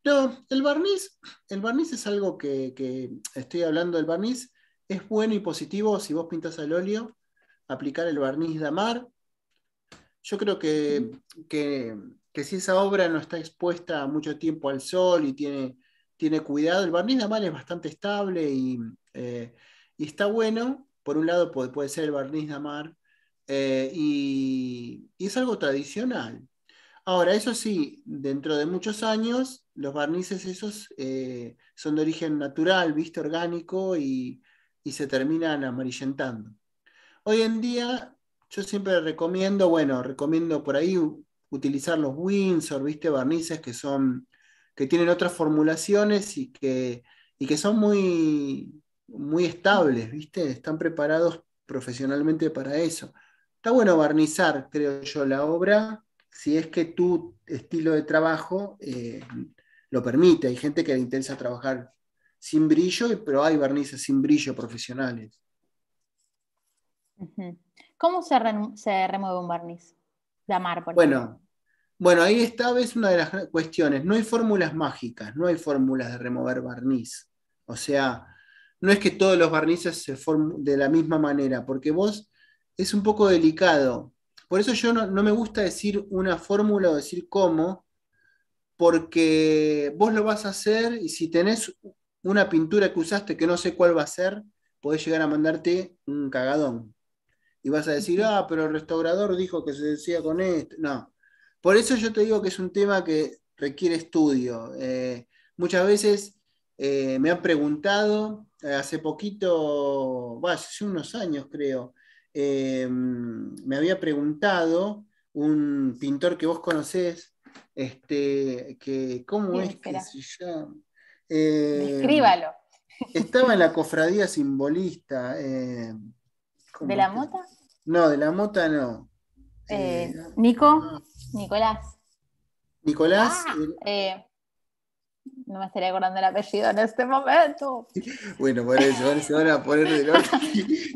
No, el barniz, el barniz es algo que, estoy hablando del barniz, es bueno y positivo si vos pintas al óleo aplicar el barniz Damar. Yo creo que, si esa obra no está expuesta mucho tiempo al sol y tiene, tiene cuidado, el barniz Damar es bastante estable eh, y, está bueno. Por un lado puede, ser el barniz Damar eh, y, es algo tradicional. Ahora, eso sí, dentro de muchos años, los barnices esos eh, son de origen natural, visto orgánico, y, y se terminan amarillentando. Hoy en día yo siempre recomiendo, bueno, recomiendo por ahí utilizar los Windsor, viste, barnices que son, que tienen otras formulaciones y que, que son muy, muy estables, viste, están preparados profesionalmente para eso. Está bueno barnizar, creo yo, la obra, si es que tu estilo de trabajo eh, lo permite. Hay gente que le interesa trabajar sin brillo, pero hay barnices sin brillo profesionales. ¿Cómo se, remueve un barniz? de por bueno, bueno, ahí está, es una de las cuestiones. No hay fórmulas mágicas, no hay fórmulas de remover barniz. O sea, no es que todos los barnices se formen de la misma manera, porque vos es un poco delicado. Por eso yo no, no me gusta decir una fórmula o decir cómo, porque vos lo vas a hacer y si tenés una pintura que usaste que no sé cuál va a ser, podés llegar a mandarte un cagadón y vas a decir, ah, pero el restaurador dijo que se decía con esto. No. Por eso yo te digo que es un tema que requiere estudio. Eh, muchas veces eh, me han preguntado, eh, hace poquito, hace unos años creo, me había preguntado un pintor que vos conocés, este, que, ¿cómo es que Escríbalo. Estaba en la cofradía simbolista. ¿De la mota? No, de la mota no. Eh, Nico, Nicolás. Nicolás. Ah, eh, no me estaría acordando el apellido en este momento. Bueno, por eso, se van a poner de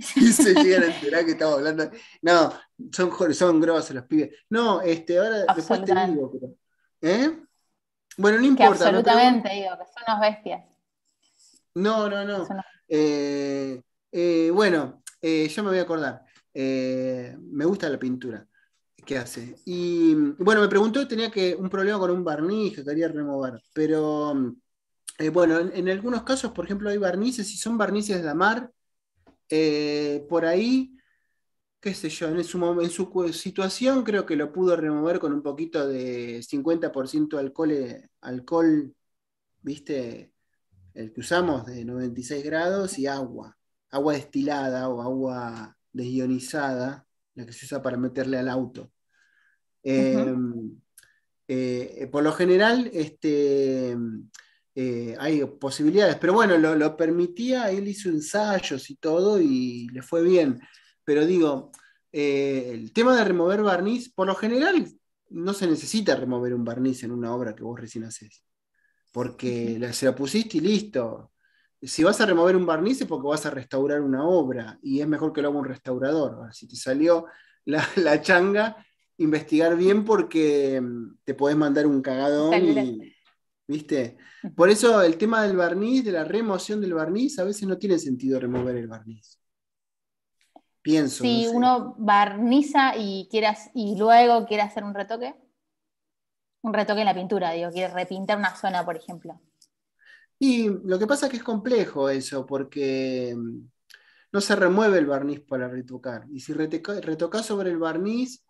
si se llegan a enterar que estamos hablando. No, son, son grosos los pibes. No, este, ahora después te digo, ¿eh? Bueno, no importa. absolutamente, digo, que son las bestias. No, no, no. Eh, bueno, yo me voy a acordar. Eh, me gusta la pintura que hace. Y bueno, me preguntó, tenía que un problema con un barniz que quería remover, pero eh, bueno, en, algunos casos, por ejemplo, hay barnices, y son barnices de la mar, eh, por ahí, qué sé yo, en su, en su situación creo que lo pudo remover con un poquito de 50% alcohol, alcohol, viste, el que usamos de 96 grados y agua, agua destilada o agua desionizada, la que se usa para meterle al auto. Em, eh, por lo general este, eh, hay posibilidades, pero bueno, lo, permitía, él hizo ensayos y todo y le fue bien. Pero digo, eh, el tema de remover barniz, por lo general no se necesita remover un barniz en una obra que vos recién haces, porque se la pusiste y listo, si vas a remover un barniz es porque vas a restaurar una obra y es mejor que lo haga un restaurador. si te salió la, changa, investigar bien porque mm, te podés mandar un cagadón ¿Viste? Por eso el tema del barniz, de la remoción del barniz, a veces no tiene sentido remover el barniz. Pienso. Si uno barniza y, quieras, y luego quiere hacer un retoque, un retoque en la pintura, digo, quiere repintar una zona, por ejemplo. Y lo que pasa es que es complejo eso, porque mm, no se remueve el barniz para retocar. Y si retocas sobre el barniz...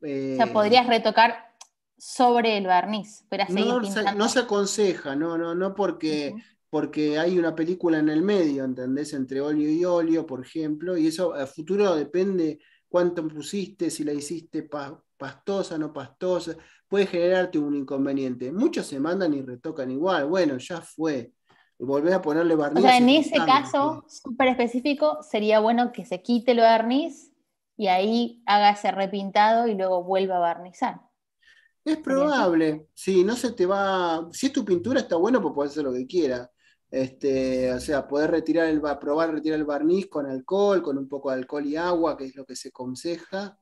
o eh, sea, podrías retocar sobre el barniz, pero no, se, no se, aconseja, no, no, no porque, porque hay una película en el medio, ¿entendés? Entre óleo y óleo, por ejemplo, y eso a futuro depende cuánto pusiste, si la hiciste pa pastosa, no pastosa, puede generarte un inconveniente. Muchos se mandan y retocan igual, bueno, ya fue, volver a ponerle barniz. O sea, en ese caso súper específico, sería bueno que se quite el barniz y ahí haga ese repintado y luego vuelva a barnizar. Es probable, si sí, no se te va, si es tu pintura está bueno, pues puedes hacer lo que quieras. Este, o sea, poder retirar el, probar retirar el barniz con alcohol, con un poco de alcohol y agua, que es lo que se aconseja,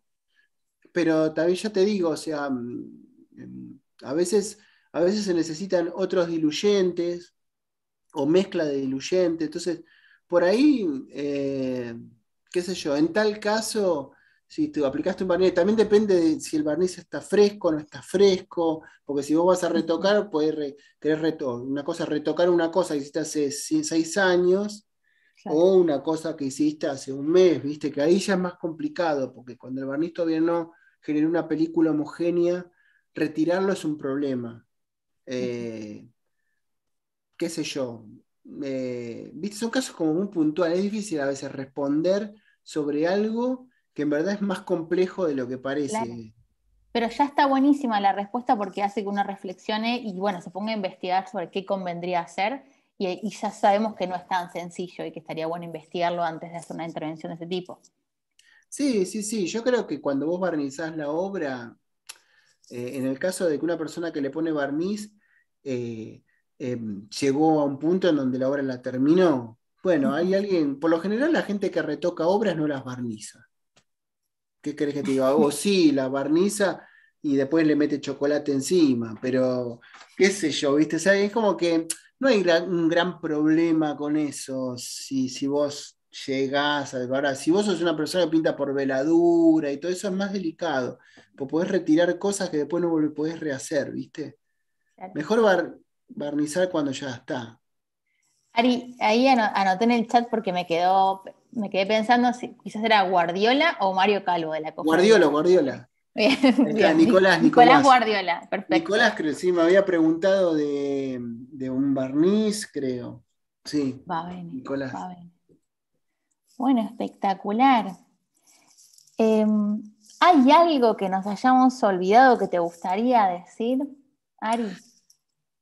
pero también ya te digo, o sea, mm, em, a veces, a veces se necesitan otros diluyentes o mezcla de diluyentes. Entonces, por ahí, eh, qué sé yo, en tal caso, si tú aplicaste un barniz, también depende de si el barniz está fresco o no está fresco, porque si vos vas a retocar, puedes una cosa, retocar una cosa que hiciste hace seis años. O una cosa que hiciste hace un mes, viste, que ahí ya es más complicado, porque cuando el barniz todavía no, generar una película homogénea, retirarlo es un problema. Eh, ¿Qué sé yo? Eh, son casos como muy puntuales, es difícil a veces responder sobre algo que en verdad es más complejo de lo que parece. Pero ya está buenísima la respuesta porque hace que uno reflexione y bueno, se ponga a investigar sobre qué convendría hacer y, y ya sabemos que no es tan sencillo y que estaría bueno investigarlo antes de hacer una intervención de ese tipo. Sí, sí, sí. Yo creo que cuando vos barnizás la obra, eh, en el caso de que una persona que le pone barniz eh, eh, llegó a un punto en donde la obra la terminó, bueno, hay alguien, por lo general la gente que retoca obras no las barniza. ¿Qué crees que te diga? O sí, la barniza y después le mete chocolate encima, pero qué sé yo, ¿viste? es como que no hay un gran problema con eso si vos llegás a Si vos sos una persona que pinta por veladura y todo eso es más delicado, pues podés retirar cosas que después no podés rehacer, ¿viste? Mejor barnizar cuando ya está. Ari, ahí anoté en el chat porque me me quedé pensando si quizás era Guardiola o Mario Calvo de la Copa. Guardiola, Guardiola. Nicolás, Nicolás, Nicolás. Guardiola, perfecto. Nicolás, creo, sí, me había preguntado de, de un barniz, creo. Sí. Va a venir, Nicolás. Va a venir. Bueno, espectacular. Em, ¿Hay algo que nos hayamos olvidado que te gustaría decir, Ari?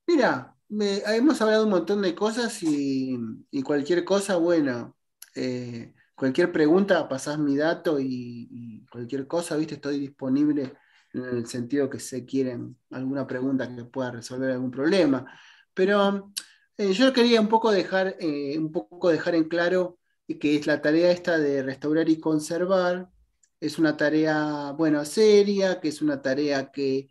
Mira, hemos hablado un montón de cosas y, cualquier cosa, bueno, eh, cualquier pregunta, pasás mi dato y, cualquier cosa, viste, estoy disponible en el sentido que se quieren alguna pregunta que pueda resolver algún problema. Pero eh, yo quería un poco dejar, eh, un poco dejar en claro que es la tarea esta de restaurar y conservar, es una tarea, bueno, seria, que es una tarea que,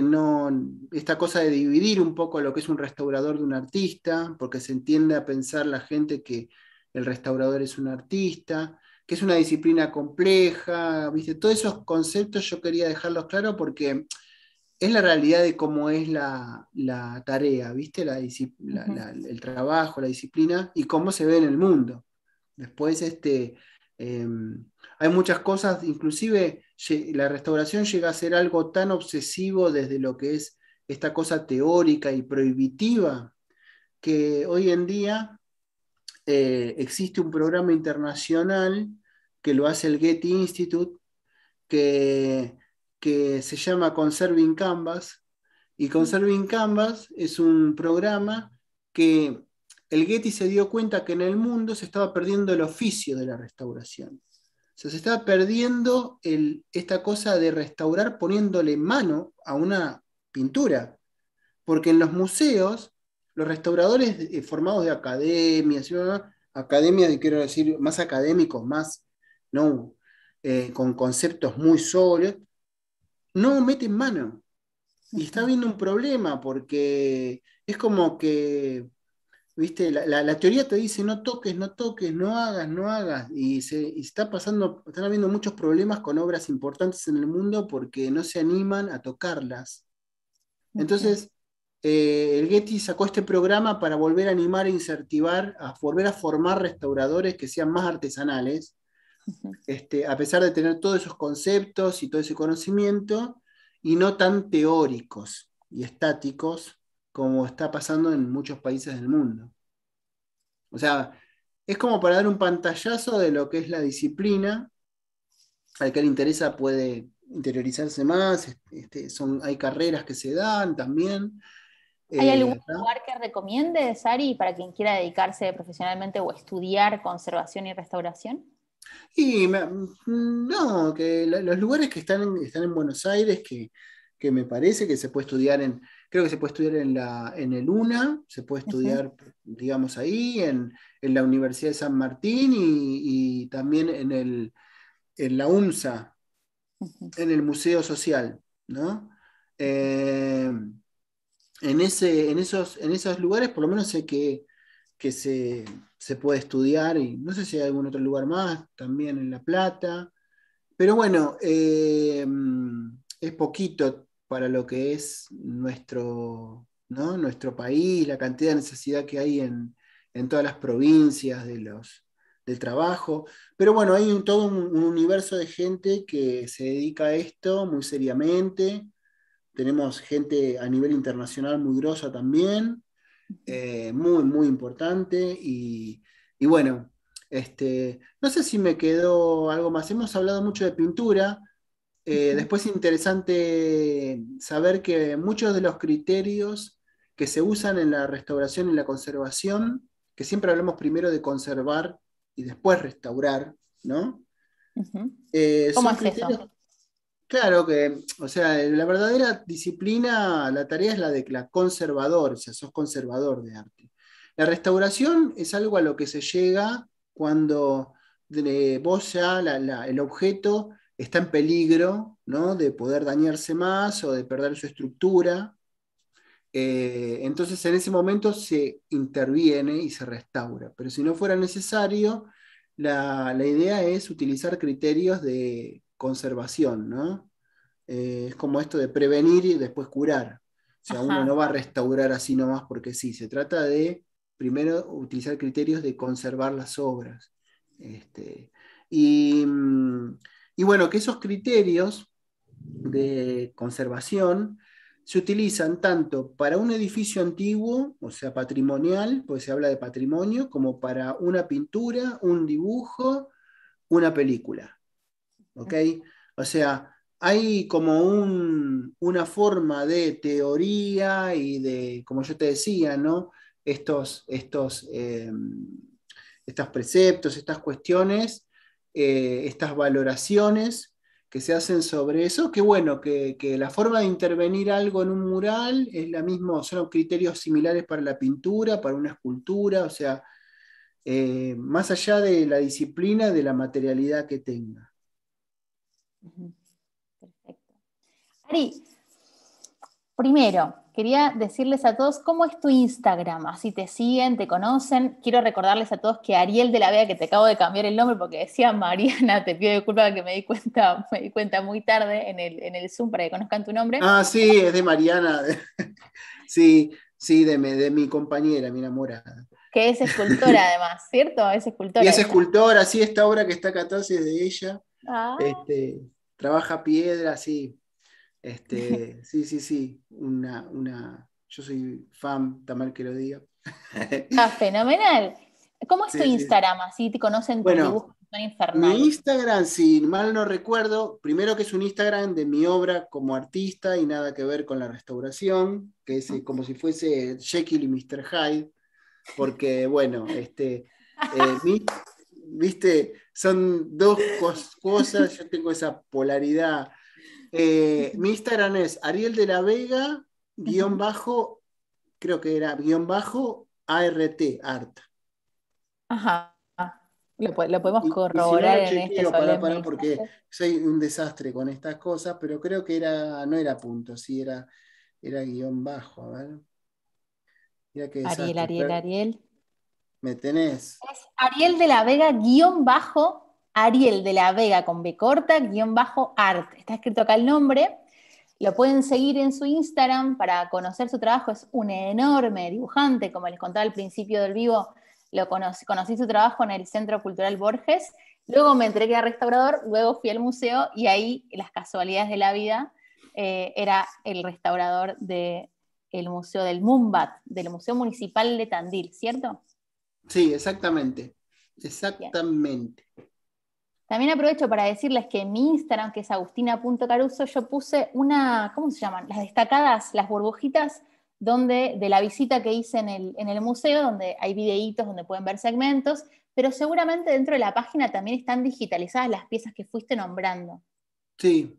no, esta cosa de dividir un poco lo que es un restaurador de un artista, porque se entiende a pensar la gente que el restaurador es un artista, que es una disciplina compleja, ¿viste? Todos esos conceptos yo quería dejarlos claros porque es la realidad de cómo es la, tarea, ¿viste? La, el trabajo, la disciplina y cómo se ve en el mundo. Después, este, em, hay muchas cosas, inclusive la restauración llega a ser algo tan obsesivo desde lo que es esta cosa teórica y prohibitiva, que hoy en día eh, existe un programa internacional que lo hace el Getty Institute, que, que se llama Conserving Canvas, y Conserving Canvas es un programa que el Getty se dio cuenta que en el mundo se estaba perdiendo el oficio de la restauración. se estaba perdiendo esta cosa de restaurar poniéndole mano a una pintura. Porque en los museos, los restauradores eh, formados de academias, academias, quiero decir, más académicos, más, ¿no? Eh, con conceptos muy sólidos, no meten mano. Y está habiendo un problema porque es como que ¿viste? La, teoría te dice no toques, no toques, no hagas, no hagas. Y se está pasando, están habiendo muchos problemas con obras importantes en el mundo porque no se animan a tocarlas. Entonces, eh, el Getty sacó este programa para volver a animar e incentivar, a volver a formar restauradores que sean más artesanales, este, a pesar de tener todos esos conceptos y todo ese conocimiento, y no tan teóricos y estáticos, como está pasando en muchos países del mundo. O sea, es como para dar un pantallazo de lo que es la disciplina. Al que le interesa puede interiorizarse más, este, son, hay carreras que se dan también. ¿Hay eh, algún lugar que recomiende, Sari, para quien quiera dedicarse profesionalmente o estudiar conservación y restauración? Y no, que los lugares que están en, están en Buenos Aires, que, me parece que se puede estudiar en, creo que se puede estudiar en, la, en el UNA, se puede estudiar, digamos, ahí, en, la Universidad de San Martín y, también en, la UNSA, en el Museo Social, ¿no? Eh, en, ese, en, esos, en esos lugares, por lo menos sé que, se, puede estudiar, y no sé si hay algún otro lugar más, también en La Plata, pero bueno, eh, es poquito para lo que es nuestro, nuestro país, la cantidad de necesidad que hay en, todas las provincias de los, del trabajo. Pero bueno, hay todo un, universo de gente que se dedica a esto muy seriamente. Tenemos gente a nivel internacional muy grosa también, eh, muy, muy importante. Y, bueno, este, no sé si me quedó algo más. Hemos hablado mucho de pintura eh, después es interesante saber que muchos de los criterios que se usan en la restauración y la conservación, que siempre hablamos primero de conservar y después restaurar, ¿no? Eh, es Claro que, o sea, eh, la verdadera disciplina, la tarea es la de conservador, o sea, sos conservador de arte. La restauración es algo a lo que se llega cuando vos ya el objeto está en peligro ¿no? de poder dañarse más o de perder su estructura. Eh, entonces en ese momento se interviene y se restaura, pero si no fuera necesario, la, idea es utilizar criterios de conservación, eh, es como esto de prevenir y después curar. O sea, uno no va a restaurar así nomás porque sí, se trata de primero utilizar criterios de conservar las obras. Este, y mm, y bueno, que esos criterios de conservación se utilizan tanto para un edificio antiguo, o sea, patrimonial, pues se habla de patrimonio, como para una pintura, un dibujo, una película. ¿Ok? O sea, hay como una forma de teoría y de, como yo te decía, ¿no? Estos, estos, em, estos preceptos, estas cuestiones eh, estas valoraciones que se hacen sobre eso, que bueno, que, la forma de intervenir algo en un mural es la misma, son criterios similares para la pintura, para una escultura, o sea, eh, más allá de la disciplina, de la materialidad que tenga. Perfecto. Ari, Primero, quería decirles a todos cómo es tu Instagram, así te siguen, te conocen. Quiero recordarles a todos que Ariel de la Vega, que te acabo de cambiar el nombre porque decía Mariana, te pido disculpas que me di cuenta, me cuenta muy tarde en el, en Zoom para que conozcan tu nombre. Ah, sí, es de Mariana. sí, sí, de, mi compañera, mi enamorada. Que es escultora además, ¿cierto? Es escultora. Y es escultora, sí, esta obra que está acá es de ella. Ah. Este, trabaja piedra, sí, este, sí, sí, sí, una, yo soy fan, tan mal que lo diga. ah, fenomenal. ¿Cómo es tu Instagram? Así te conocen bueno, Mi Instagram, si mal no recuerdo, primero que es un Instagram de mi obra como artista y nada que ver con la restauración, que es eh, como si fuese Jekyll y Mr. Hyde, porque bueno, este, eh, viste, son dos cosas, yo tengo esa polaridad eh, mi Instagram es Ariel de la Vega, guión bajo, creo que era guión bajo ART, ART. Ajá. Lo, podemos corroborar porque soy un desastre con estas cosas, pero creo que era, no era punto, sí, era, era guión bajo. Ariel, Ariel, Ariel. Me tenés. Es Ariel de la Vega, guión bajo, Ariel de la Vega con B corta, guión bajo art. Está escrito acá el nombre. Lo pueden seguir en su Instagram para conocer su trabajo. Es un enorme dibujante, como les contaba al principio del vivo. Lo conocí, su trabajo en el Centro Cultural Borges. Luego me entregué a restaurador, luego fui al museo y ahí las casualidades de la vida eh, era el restaurador del Museo del Mumbat, del Museo Municipal de Tandil, ¿cierto? Sí, exactamente. Exactamente. También aprovecho para decirles que en mi Instagram, que es agustina.caruso, yo puse una, ¿cómo se llaman? Las destacadas, las burbujitas donde, de la visita que hice en el, museo, donde hay videitos, donde pueden ver segmentos, pero seguramente dentro de la página también están digitalizadas las piezas que fuiste nombrando. Sí,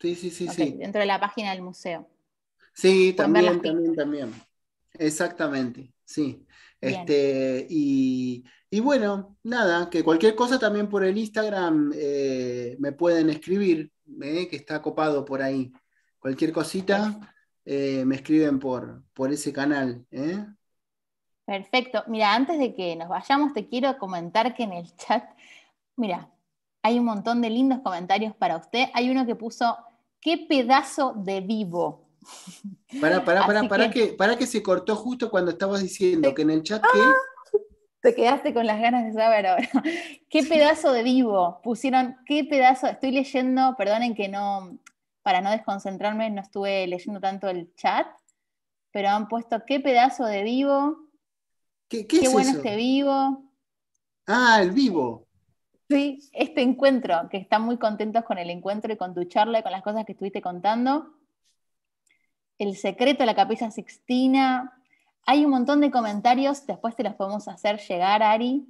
sí, sí, sí. sí. Dentro de la página del museo. Sí, también, también, también. Exactamente, sí. Este, y, y bueno, nada, que cualquier cosa también por el Instagram eh, me pueden escribir, eh, que está copado por ahí. Cualquier cosita eh, me escriben por, por ese canal. Perfecto. Mira, antes de que nos vayamos, te quiero comentar que en el chat, mira, hay un montón de lindos comentarios para usted. Hay uno que puso, qué pedazo de vivo. Para, para, para, que... para que se cortó justo cuando estabas diciendo que en el chat... Ah, te quedaste con las ganas de saber ahora. ¿Qué pedazo de vivo pusieron? ¿Qué pedazo? Estoy leyendo, perdonen que no, para no desconcentrarme, no estuve leyendo tanto el chat, pero han puesto qué pedazo de vivo. ¿Qué, qué, bueno este vivo. Ah, el vivo. Sí, este encuentro, que están muy contentos con el encuentro y con tu charla y con las cosas que estuviste contando. El secreto de la capilla sixtina, hay un montón de comentarios, después te los podemos hacer llegar, Ari.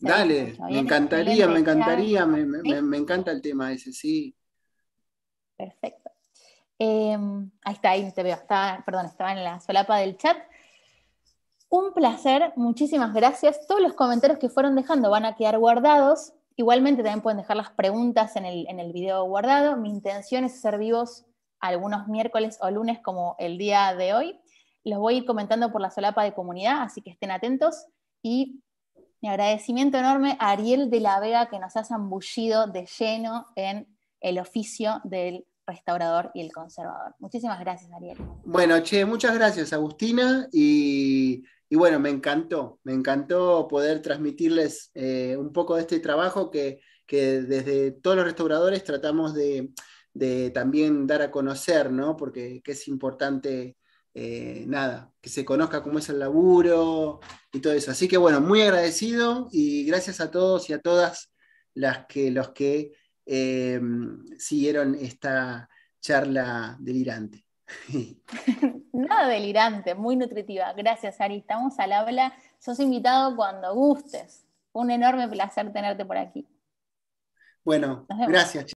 Dale, me encantaría, me encantaría, me, encanta el tema ese, sí. Perfecto. Em, ahí está, ahí te veo, estaba, perdón, estaba en la solapa del chat. Un placer, muchísimas gracias. Todos los comentarios que fueron dejando van a quedar guardados. Igualmente también pueden dejar las preguntas en el, en el video guardado. Mi intención es ser vivos algunos miércoles o lunes como el día de hoy. Los voy a ir comentando por la solapa de comunidad, así que estén atentos. Y mi agradecimiento enorme a Ariel de la Vega, que nos ha zambullido de lleno en el oficio del restaurador y el conservador. Muchísimas gracias, Ariel. Bueno, che, muchas gracias, Agustina. Y, bueno, me encantó, me encantó poder transmitirles eh, un poco de este trabajo que, desde todos los restauradores tratamos de, de también dar a conocer, ¿no? Porque es importante eh, nada, que se conozca cómo es el laburo y todo eso. Así que bueno, muy agradecido y gracias a todos y a todas las que, los que eh, siguieron esta charla delirante. Nada delirante, muy nutritiva. Gracias, Ari. Estamos al habla. Sos invitado cuando gustes. un enorme placer tenerte por aquí. Bueno, gracias.